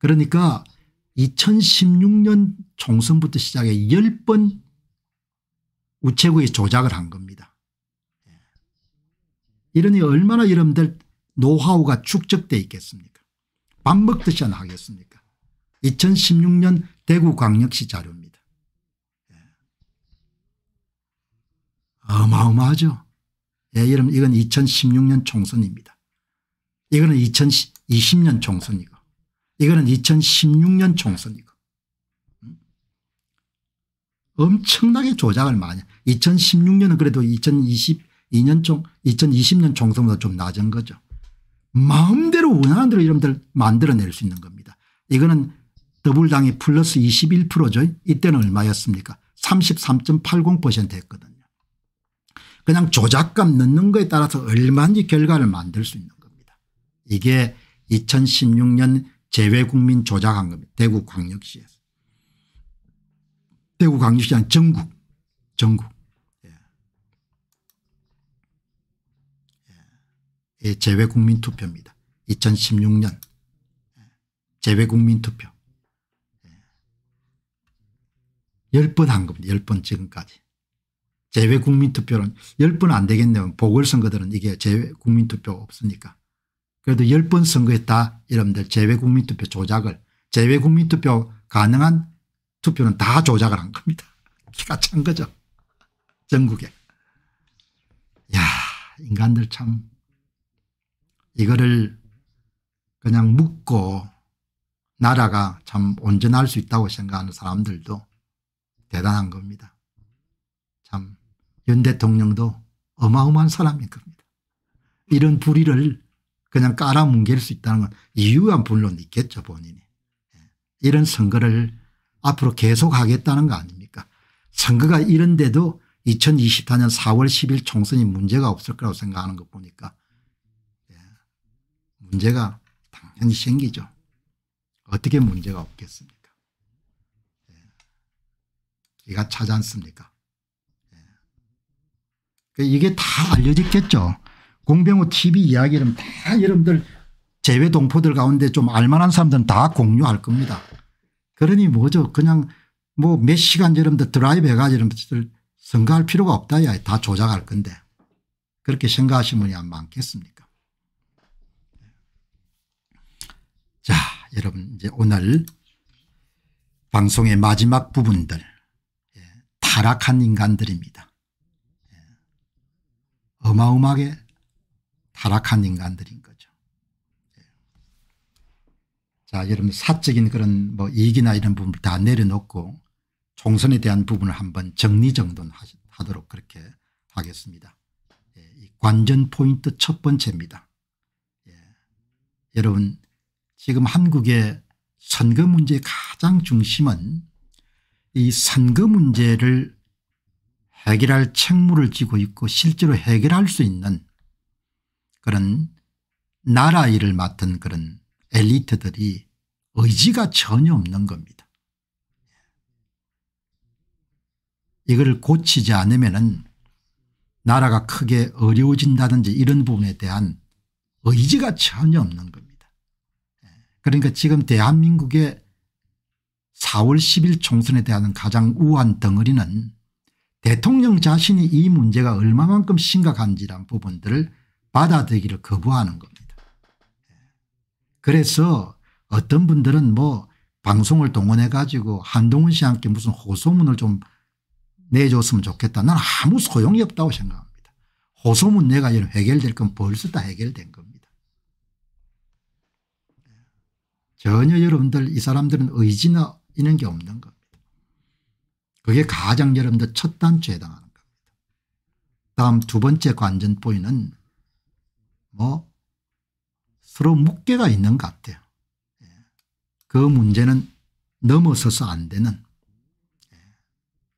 그러니까 2016년 총선부터 시작해 10번 우체국에 조작을 한 겁니다. 예. 이러니 얼마나 여러분들 노하우가 축적돼 있겠습니까 밥 먹듯이 하겠습니까 2016년 대구광역시 자료입니다. 예. 어마어마하죠. 예, 여러분 이건 2016년 총선입니다. 이거는 2020년 총선이고 이거는 2016년 총선이고 음? 엄청나게 조작을 많이 2016년은 그래도 2022년 총 2020년 총선보다 좀 낮은 거죠. 마음대로 원하는 대로 이름들 만들어낼 수 있는 겁니다. 이거는 더불당이 플러스 21%죠. 이때는 얼마였습니까 33.80%였거든요. 그냥 조작감 넣는 거에 따라서 얼마든지 결과를 만들 수 있는 겁니다. 이게 2016년 재외국민 조작한 겁니다. 대구광역시에서. 대구광역시 아니 전국 전국 예. 재외국민 예. 투표입니다. 2016년 재외국민 예. 투표 10번 예. 한 겁니다. 10번 지금까지. 재외국민투표는 10번 안 되겠네요. 보궐선거들은 이게 재외국민투표 없으니까. 그래도 10번 선거했다 여러분들 제외국민투표 조작을 제외국민투표 가능한 투표는 다 조작을 한 겁니다. 기가 찬 거죠. 전국에. 야 인간들 참 이거를 그냥 묻고 나라가 참 온전할 수 있다고 생각하는 사람들도 대단한 겁니다. 참 윤 대통령도 어마어마한 사람인 겁니다. 이런 불의를 그냥 깔아뭉갤 수 있다는 건 이유가 물론 있겠죠 본인이. 예. 이런 선거를 앞으로 계속 하겠다는 거 아닙니까 선거가 이런데도 2024년 4월 10일 총선이 문제가 없을 거라고 생각하는 것 보니까 예. 문제가 당연히 생기죠. 어떻게 문제가 없겠습니까 이가 예. 차지 않습니까 그 이게 다 알려졌겠죠. 공병호 TV 이야기는 다 여러분들 제외 동포들 가운데 좀 알만한 사람들은 다 공유할 겁니다. 그러니 뭐죠 그냥 뭐 몇 시간 여러분들 드라이브 해가지고 여러분들 선거할 필요가 없다 야다 조작할 건데 그렇게 생각하시는 분 많겠습니까 자 여러분 이제 오늘 방송의 마지막 부분들 예, 타락한 인간들입니다. 예, 어마어마하게 타락한 인간들인 거죠. 예. 자, 여러분 사적인 그런 뭐 이익이나 이런 부분을 다 내려놓고 총선에 대한 부분을 한번 정리정돈하도록 그렇게 하겠습니다. 예, 관전 포인트 첫 번째입니다. 예, 여러분 지금 한국의 선거 문제의 가장 중심은 이 선거 문제를 해결할 책무를 지고 있고 실제로 해결할 수 있는 그런 나라 일을 맡은 그런 엘리트들이 의지가 전혀 없는 겁니다. 이걸 고치지 않으면 나라가 크게 어려워진다든지 이런 부분에 대한 의지가 전혀 없는 겁니다. 그러니까 지금 대한민국의 4월 10일 총선에 대한 가장 우한 덩어리는 대통령 자신이 이 문제가 얼마만큼 심각한지란 부분들을 받아들이기를 거부하는 겁니다. 그래서 어떤 분들은 뭐 방송을 동원해 가지고 한동훈 씨와 함께 무슨 호소문을 좀 내줬으면 좋겠다. 나는 아무 소용이 없다고 생각합니다. 호소문 내가 이런 해결될 건 벌써 다 해결된 겁니다. 전혀 여러분들 이 사람들은 의지나 이런 게 없는 겁니다. 그게 가장 여러분들 첫 단추에 해당하는 겁니다. 다음 두 번째 관전 포인트는 뭐 서로 묶게가 있는 것 같아요. 예. 그 문제는 넘어서서 안 되는 예.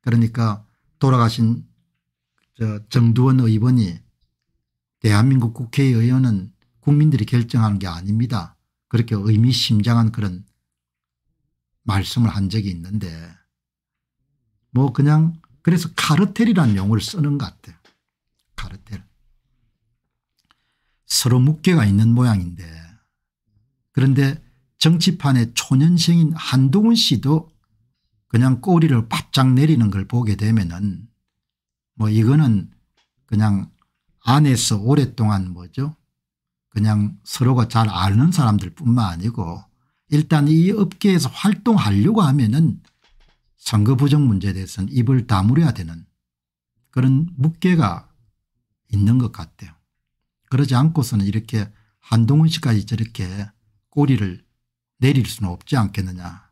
그러니까 돌아가신 정두원 의원이 대한민국 국회의원은 국민들이 결정하는 게 아닙니다. 그렇게 의미심장한 그런 말씀을 한 적이 있는데 뭐 그냥 그래서 카르텔이라는 용어를 쓰는 것 같아요. 카르텔. 서로 묵개가 있는 모양인데 그런데 정치판의 초년생인 한동훈 씨도 그냥 꼬리를 바짝 내리는 걸 보게 되면은 뭐 이거는 그냥 안에서 오랫동안 뭐죠 그냥 서로가 잘 아는 사람들 뿐만 아니고 일단 이 업계에서 활동하려고 하면은 선거 부정 문제에 대해서는 입을 다물어야 되는 그런 무게가 있는 것 같아요. 그러지 않고서는 이렇게 한동훈 씨까지 저렇게 꼬리를 내릴 수는 없지 않겠느냐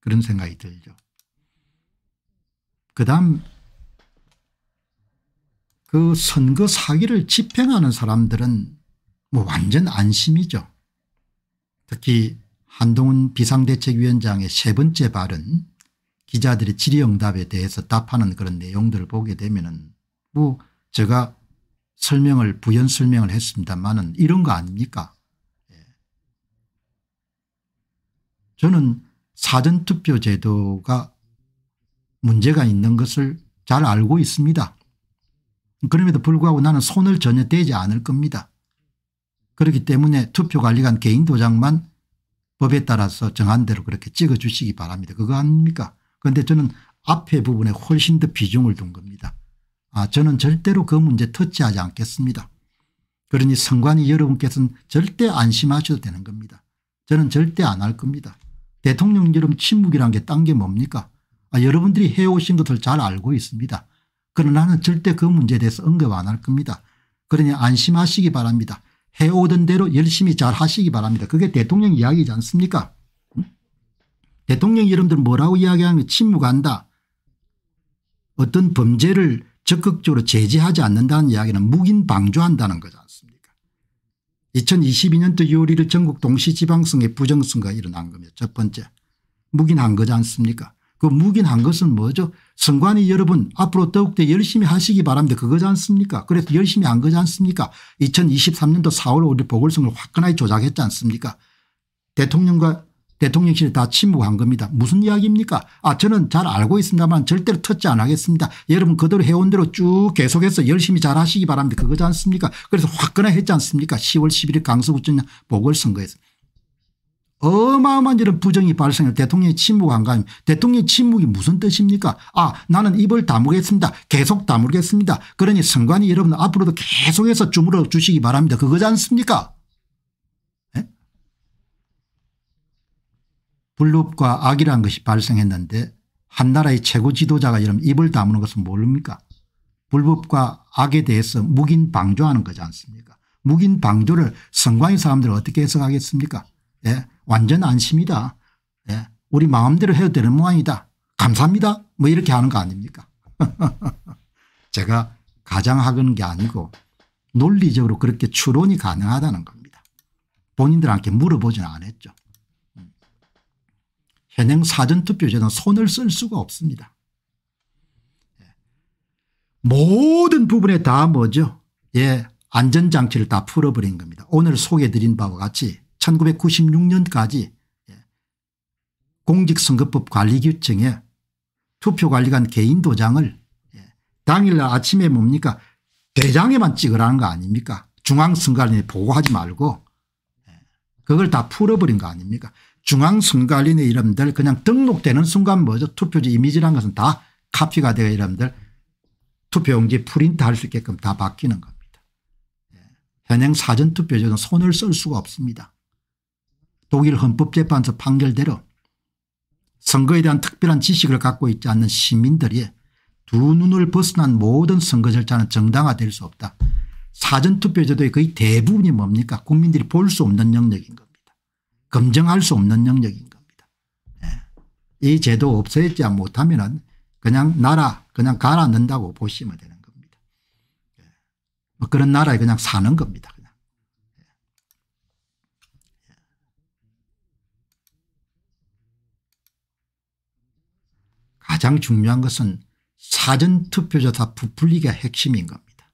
그런 생각이 들죠. 그 다음 그 선거 사기를 집행하는 사람들은 뭐 완전 안심이죠. 특히 한동훈 비상대책위원장의 세 번째 발언 기자들의 질의응답에 대해서 답하는 그런 내용들을 보게 되면 은뭐 제가 설명을 부연 설명을 했습니다만은 이런 거 아닙니까 예. 저는 사전투표 제도가 문제가 있는 것을 잘 알고 있습니다. 그럼에도 불구하고 나는 손을 전혀 떼지 않을 겁니다. 그렇기 때문에 투표관리관 개인 도장만 법에 따라서 정한 대로 그렇게 찍어주시기 바랍니다. 그거 아닙니까 그런데 저는 앞에 부분에 훨씬 더 비중을 둔 겁니다. 아, 저는 절대로 그 문제 터치하지 않겠습니다. 그러니 선관위 여러분께서는 절대 안심하셔도 되는 겁니다. 저는 절대 안 할 겁니다. 대통령 여름 침묵이란 게딴 게 뭡니까? 아, 여러분들이 해오신 것을 잘 알고 있습니다. 그러나 나는 절대 그 문제에 대해서 언급 안 할 겁니다. 그러니 안심하시기 바랍니다. 해오던 대로 열심히 잘 하시기 바랍니다. 그게 대통령 이야기지 않습니까? 대통령 여러분들 뭐라고 이야기하는 침묵한다. 어떤 범죄를 적극적으로 제재하지 않는다는 이야기는 묵인 방조한다는 거지 않습니까 2022년도 6월 1일 전국 동시지방선거에 부정선거가 일어난 겁니다. 첫 번째 묵인한 거지 않습니까 그 묵인한 것은 뭐죠 선관위 여러분 앞으로 더욱더 열심히 하시기 바랍니다. 그거지 않습니까 그래서 열심히 한 거지 않습니까 2023년도 4월 5일 보궐선거를 화끈하게 조작했지 않습니까 대통령과 대통령실에다 침묵한 겁니다. 무슨 이야기입니까? 아 저는 잘 알고 있습니다만 절대로 터치 안 하겠습니다. 여러분 그대로 해온 대로 쭉 계속해서 열심히 잘 하시기 바랍니다. 그거지 않습니까? 그래서 화끈해했지 않습니까? 10월 11일 강서구청장 보궐선거에서. 어마어마한 이런 부정이 발생해 대통령이 침묵한 거 아닙니까? 대통령의 침묵이 무슨 뜻입니까? 아 나는 입을 다물겠습니다. 계속 다물겠습니다. 그러니 선관위 여러분 앞으로도 계속해서 주물어 주시기 바랍니다. 그거지 않습니까? 불법과 악이라는 것이 발생했는데 한 나라의 최고 지도자가 이런 입을 다무는 것은 모릅니까 불법과 악에 대해서 묵인 방조하는 거지 않습니까 묵인 방조를 성관인 사람들은 어떻게 해석하겠습니까 예, 완전 안심이다 예, 우리 마음대로 해도 되는 모양이다 감사합니다 뭐 이렇게 하는 거 아닙니까 제가 가장하는 게 아니고 논리적으로 그렇게 추론이 가능하다는 겁니다 본인들한테 물어보지는 않았죠 현행 사전투표제는 손을 쓸 수가 없습니다. 모든 부분에 다 뭐죠? 예, 안전장치를 다 풀어버린 겁니다. 오늘 소개드린 바와 같이 1996년까지 예, 공직선거법 관리규칙에 투표관리관 개인 도장을 예, 당일날 아침에 뭡니까 대장에만 찍으라는 거 아닙니까 중앙선관위에 보고하지 말고 예, 그걸 다 풀어버린 거 아닙니까 중앙선관위의 이름들 그냥 등록되는 순간 뭐죠 투표지 이미지란 것은 다 카피가 되어 이름들 투표용지 프린트 할 수 있게끔 다 바뀌는 겁니다. 예. 현행 사전투표제는 손을 쓸 수가 없습니다. 독일 헌법재판소 판결대로 선거에 대한 특별한 지식을 갖고 있지 않는 시민들이 두 눈을 벗어난 모든 선거 절차는 정당화될 수 없다. 사전투표제도의 거의 대부분이 뭡니까 국민들이 볼 수 없는 영역인 겁 검증할 수 없는 영역인 겁니다. 네. 이 제도 없애지 못하면 그냥 나라 그냥 갈아넣는다고 보시면 되는 겁니다. 네. 뭐 그런 나라에 그냥 사는 겁니다. 그냥. 예. 가장 중요한 것은 사전투표조차 부풀리기가 핵심인 겁니다.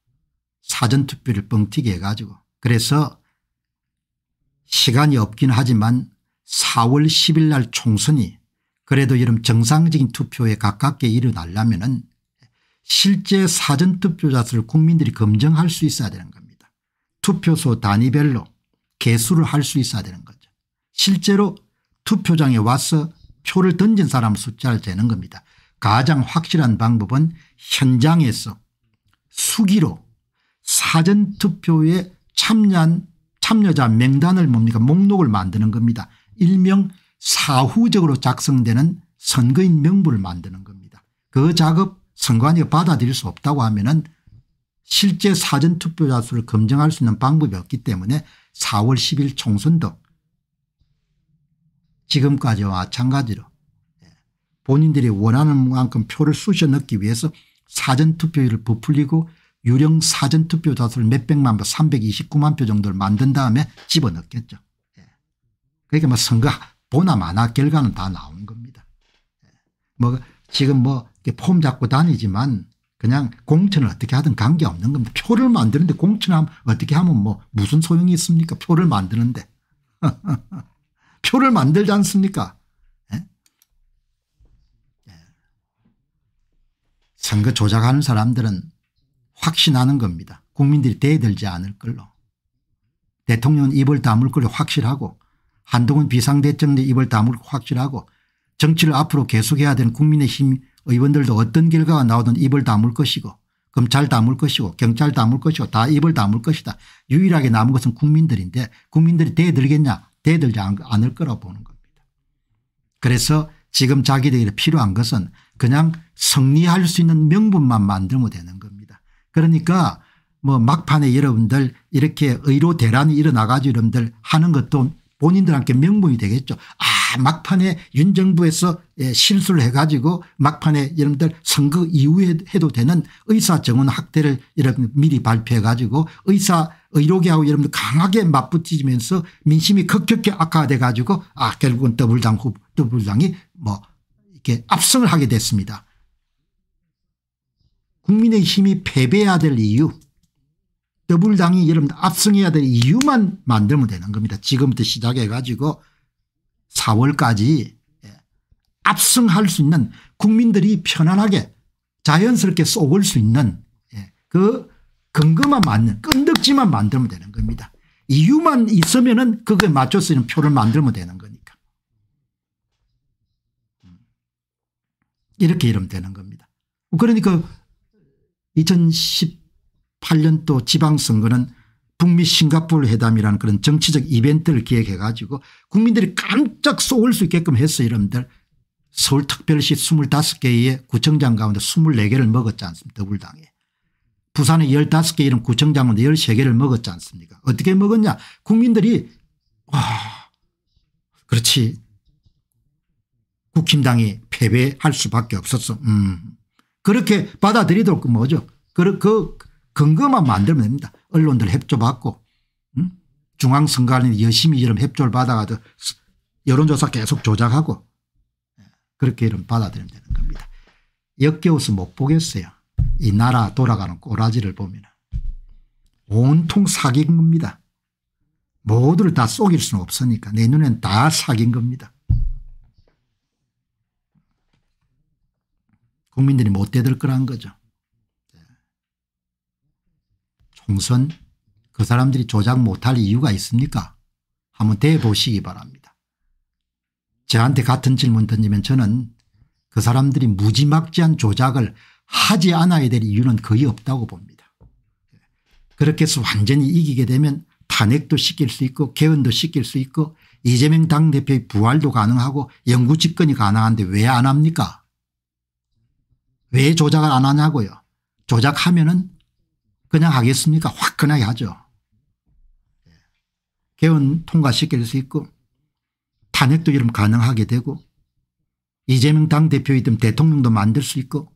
사전투표를 뻥튀기 해가지고 그래서 시간이 없긴 하지만 4월 10일 날 총선이 그래도 이런 정상적인 투표에 가깝게 일어나려면 은 실제 사전투표자 수를 국민들이 검증할 수 있어야 되는 겁니다. 투표소 단위별로 개수를 할 수 있어야 되는 거죠. 실제로 투표장에 와서 표를 던진 사람 숫자를 재는 겁니다. 가장 확실한 방법은 현장에서 수기로 사전투표에 참여한 참여자 명단을 뭡니까 목록을 만드는 겁니다. 일명 사후적으로 작성되는 선거인 명부를 만드는 겁니다. 그 작업 선관위가 받아들일 수 없다고 하면 은 실제 사전투표자 수를 검증할 수 있는 방법이 없기 때문에 4월 10일 총선도 지금까지와 마찬가지로 예, 본인들이 원하는 만큼 표를 쑤셔 넣기 위해서 사전투표율을 부풀리고 유령 사전투표 자수를 몇백만 표 329만 표 정도를 만든 다음에 집어넣겠죠. 예. 그러니까 뭐 선거 보나 마나 결과는 다 나온 겁니다. 예. 뭐 지금 뭐폼 잡고 다니지만 그냥 공천을 어떻게 하든 관계없는 겁니다. 표를 만드는데 공천하 어떻게 하면 뭐 무슨 소용이 있습니까 표를 만드는데. 표를 만들지 않습니까 예. 예. 선거 조작하는 사람들은 확신하는 겁니다. 국민들이 대들지 않을 걸로. 대통령은 입을 다물 걸로 확실하고 한동훈 비상대책리 입을 다물 고 확실하고 정치를 앞으로 계속해야 되는 국민의힘 의원들도 어떤 결과가 나오든 입을 다물 것이고 검찰 다물 것이고 경찰 다물 것이고 다 입을 다물 것이다. 유일하게 남은 것은 국민들인데 국민들이 대들겠냐 대들지 않을 거라고 보는 겁니다. 그래서 지금 자기들이 필요한 것은 그냥 승리할 수 있는 명분만 만들면 되는 거예요. 그러니까 뭐 막판에 여러분들 이렇게 의료 대란이 일어나가지고 여러분들 하는 것도 본인들한테 명분이 되겠죠. 아 막판에 윤 정부에서 예, 실수를 해가지고 막판에 여러분들 선거 이후에 해도 되는 의사 정원 확대를 여러분 미리 발표해가지고 의사 의료계하고 여러분들 강하게 맞붙이면서 민심이 급격히 악화돼 가지고 아 결국은 더블당 후 더블당이 뭐 이렇게 압승을 하게 됐습니다. 국민의힘이 패배해야 될 이유 더불당이 여러분 들 압승해야 될 이유만 만들면 되는 겁니다. 지금부터 시작해 가지고 4월까지 예, 압승할 수 있는 국민들이 편안하게 자연스럽게 쏘을 수 있는 예, 그 근거만 맞는 끈덕지만 만들면 되는 겁니다. 이유만 있으면 은 그거에 맞춰서 는 표를 만들면 되는 거니까. 음. 이렇게 이러면 되는 겁니다. 그러니까 2018년도 지방선거는 북미 싱가포르 회담이라는 그런 정치적 이벤트를 기획해 가지고 국민들이 깜짝 쏘을 수 있게끔 했어요 여러분들. 서울특별시 25개의 구청장 가운데 24개를 먹었지 않습니까 더불당에. 부산에 15개 이런 구청장 가운데 13개를 먹었지 않습니까 어떻게 먹었냐 국민들이 와 그렇지 국힘당이 패배할 수밖에 없었어 음 그렇게 받아들이도록 뭐죠. 그, 그 근거만 만들면 됩니다. 언론들 협조받고 음? 중앙선관위 열심히 이런 협조를 받아가지 여론조사 계속 조작하고 예, 그렇게 이런 받아들이면 되는 겁니다. 역겨워서 못 보겠어요. 이 나라 돌아가는 꼬라지를 보면 온통 사기인 겁니다. 모두를 다 속일 수는 없으니까 내 눈엔 다 사기인 겁니다. 국민들이 못 대들 거란 거죠. 총선 그 사람들이 조작 못 할 이유가 있습니까? 한번 대보시기 바랍니다. 저한테 같은 질문 던지면 저는 그 사람들이 무지막지한 조작을 하지 않아야 될 이유는 거의 없다고 봅니다. 그렇게 해서 완전히 이기게 되면 탄핵도 시킬 수 있고 개헌도 시킬 수 있고 이재명 당대표의 부활도 가능하고 영구집권이 가능한데 왜 안 합니까? 왜 조작을 안 하냐고요. 조작하면 은 그냥 하겠습니까 화끈하게 하죠. 예. 개헌 통과시킬 수 있고 탄핵도 이름 가능하게 되고 이재명 당대표이든 대통령도 만들 수 있고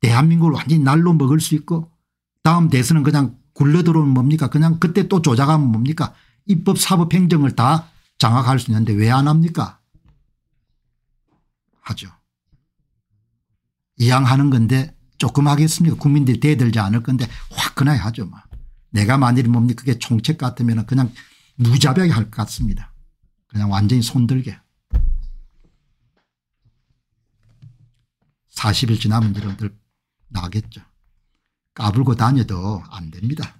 대한민국을 완전히 날로 먹을 수 있고 다음 대선은 그냥 굴려 들어오면 뭡니까 그냥 그때 또 조작하면 뭡니까 입법 사법 행정을 다 장악할 수 있는데 왜 안 합니까 하죠. 이양하는 건데 조금 하겠습니까 국민들이 대들지 않을 건데 화끈하게하죠 뭐. 내가 만일 뭡니까 그게 총책 같으면 그냥 무자비하게 할 것 같습니다. 그냥 완전히 손들게. 40일 지나면 여러분들 나겠죠. 까불고 다녀도 안 됩니다.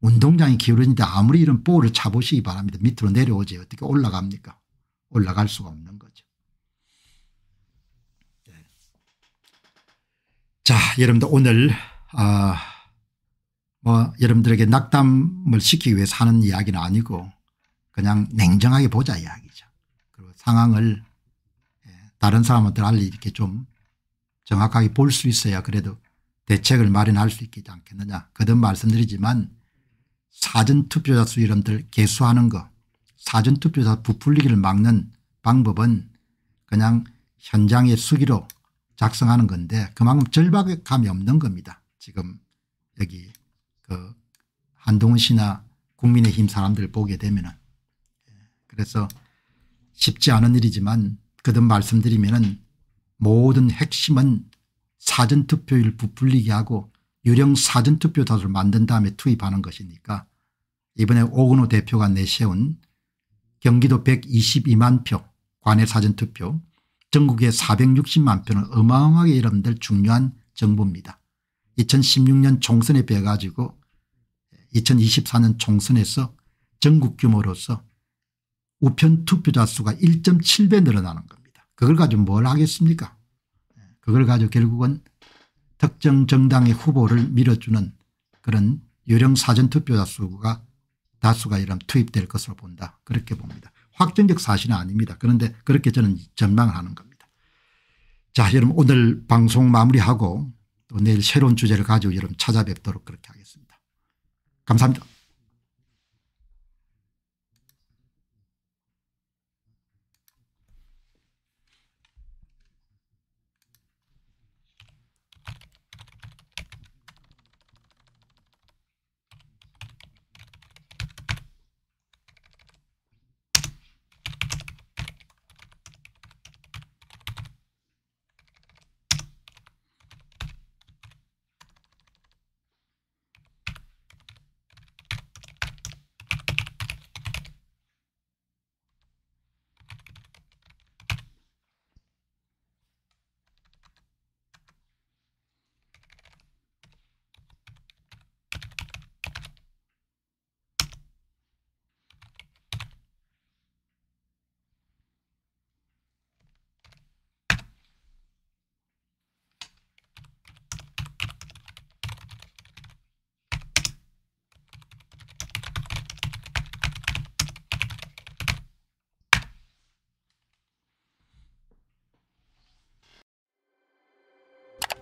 운동장이 기울어진데 아무리 이런 볼을 차보시기 바랍니다. 밑으로 내려오지 어떻게 올라갑니까? 올라갈 수가 없는 자, 여러분들 오늘 아, 뭐 여러분들에게 낙담을 시키기 위해서 하는 이야기는 아니고 그냥 냉정하게 보자 이야기죠. 그리고 상황을 예, 다른 사람한테 알리 이렇게 좀 정확하게 볼 수 있어야 그래도 대책을 마련할 수 있지 않겠느냐. 거듭 말씀드리지만 사전투표자 수 이름들 개수하는 거 사전투표자 부풀리기를 막는 방법은 그냥 현장의 수기로 작성하는 건데 그만큼 절박감이 없는 겁니다. 지금 여기 그 한동훈 씨나 국민의힘 사람들 보게 되면은 예, 그래서 쉽지 않은 일이지만 그든 말씀드리면은 모든 핵심은 사전투표율 부풀리게 하고 유령 사전투표 다수를 만든 다음에 투입하는 것이니까 이번에 오근호 대표가 내세운 경기도 122만 표 관외 사전투표 전국에 460만 표는 어마어마하게 여러분들 중요한 정보입니다. 2016년 총선에 빼가지고 2024년 총선에서 전국 규모로서 우편 투표자 수가 1.7배 늘어나는 겁니다. 그걸 가지고 뭘 하겠습니까 그걸 가지고 결국은 특정 정당의 후보를 밀어주는 그런 유령 사전 투표자 수가 다수가 이런 투입될 것으로 본다 그렇게 봅니다. 확정적 사실은 아닙니다. 그런데 그렇게 저는 전망을 하는 겁니다. 자 여러분 오늘 방송 마무리하고 또 내일 새로운 주제를 가지고 여러분 찾아뵙도록 그렇게 하겠습니다. 감사합니다.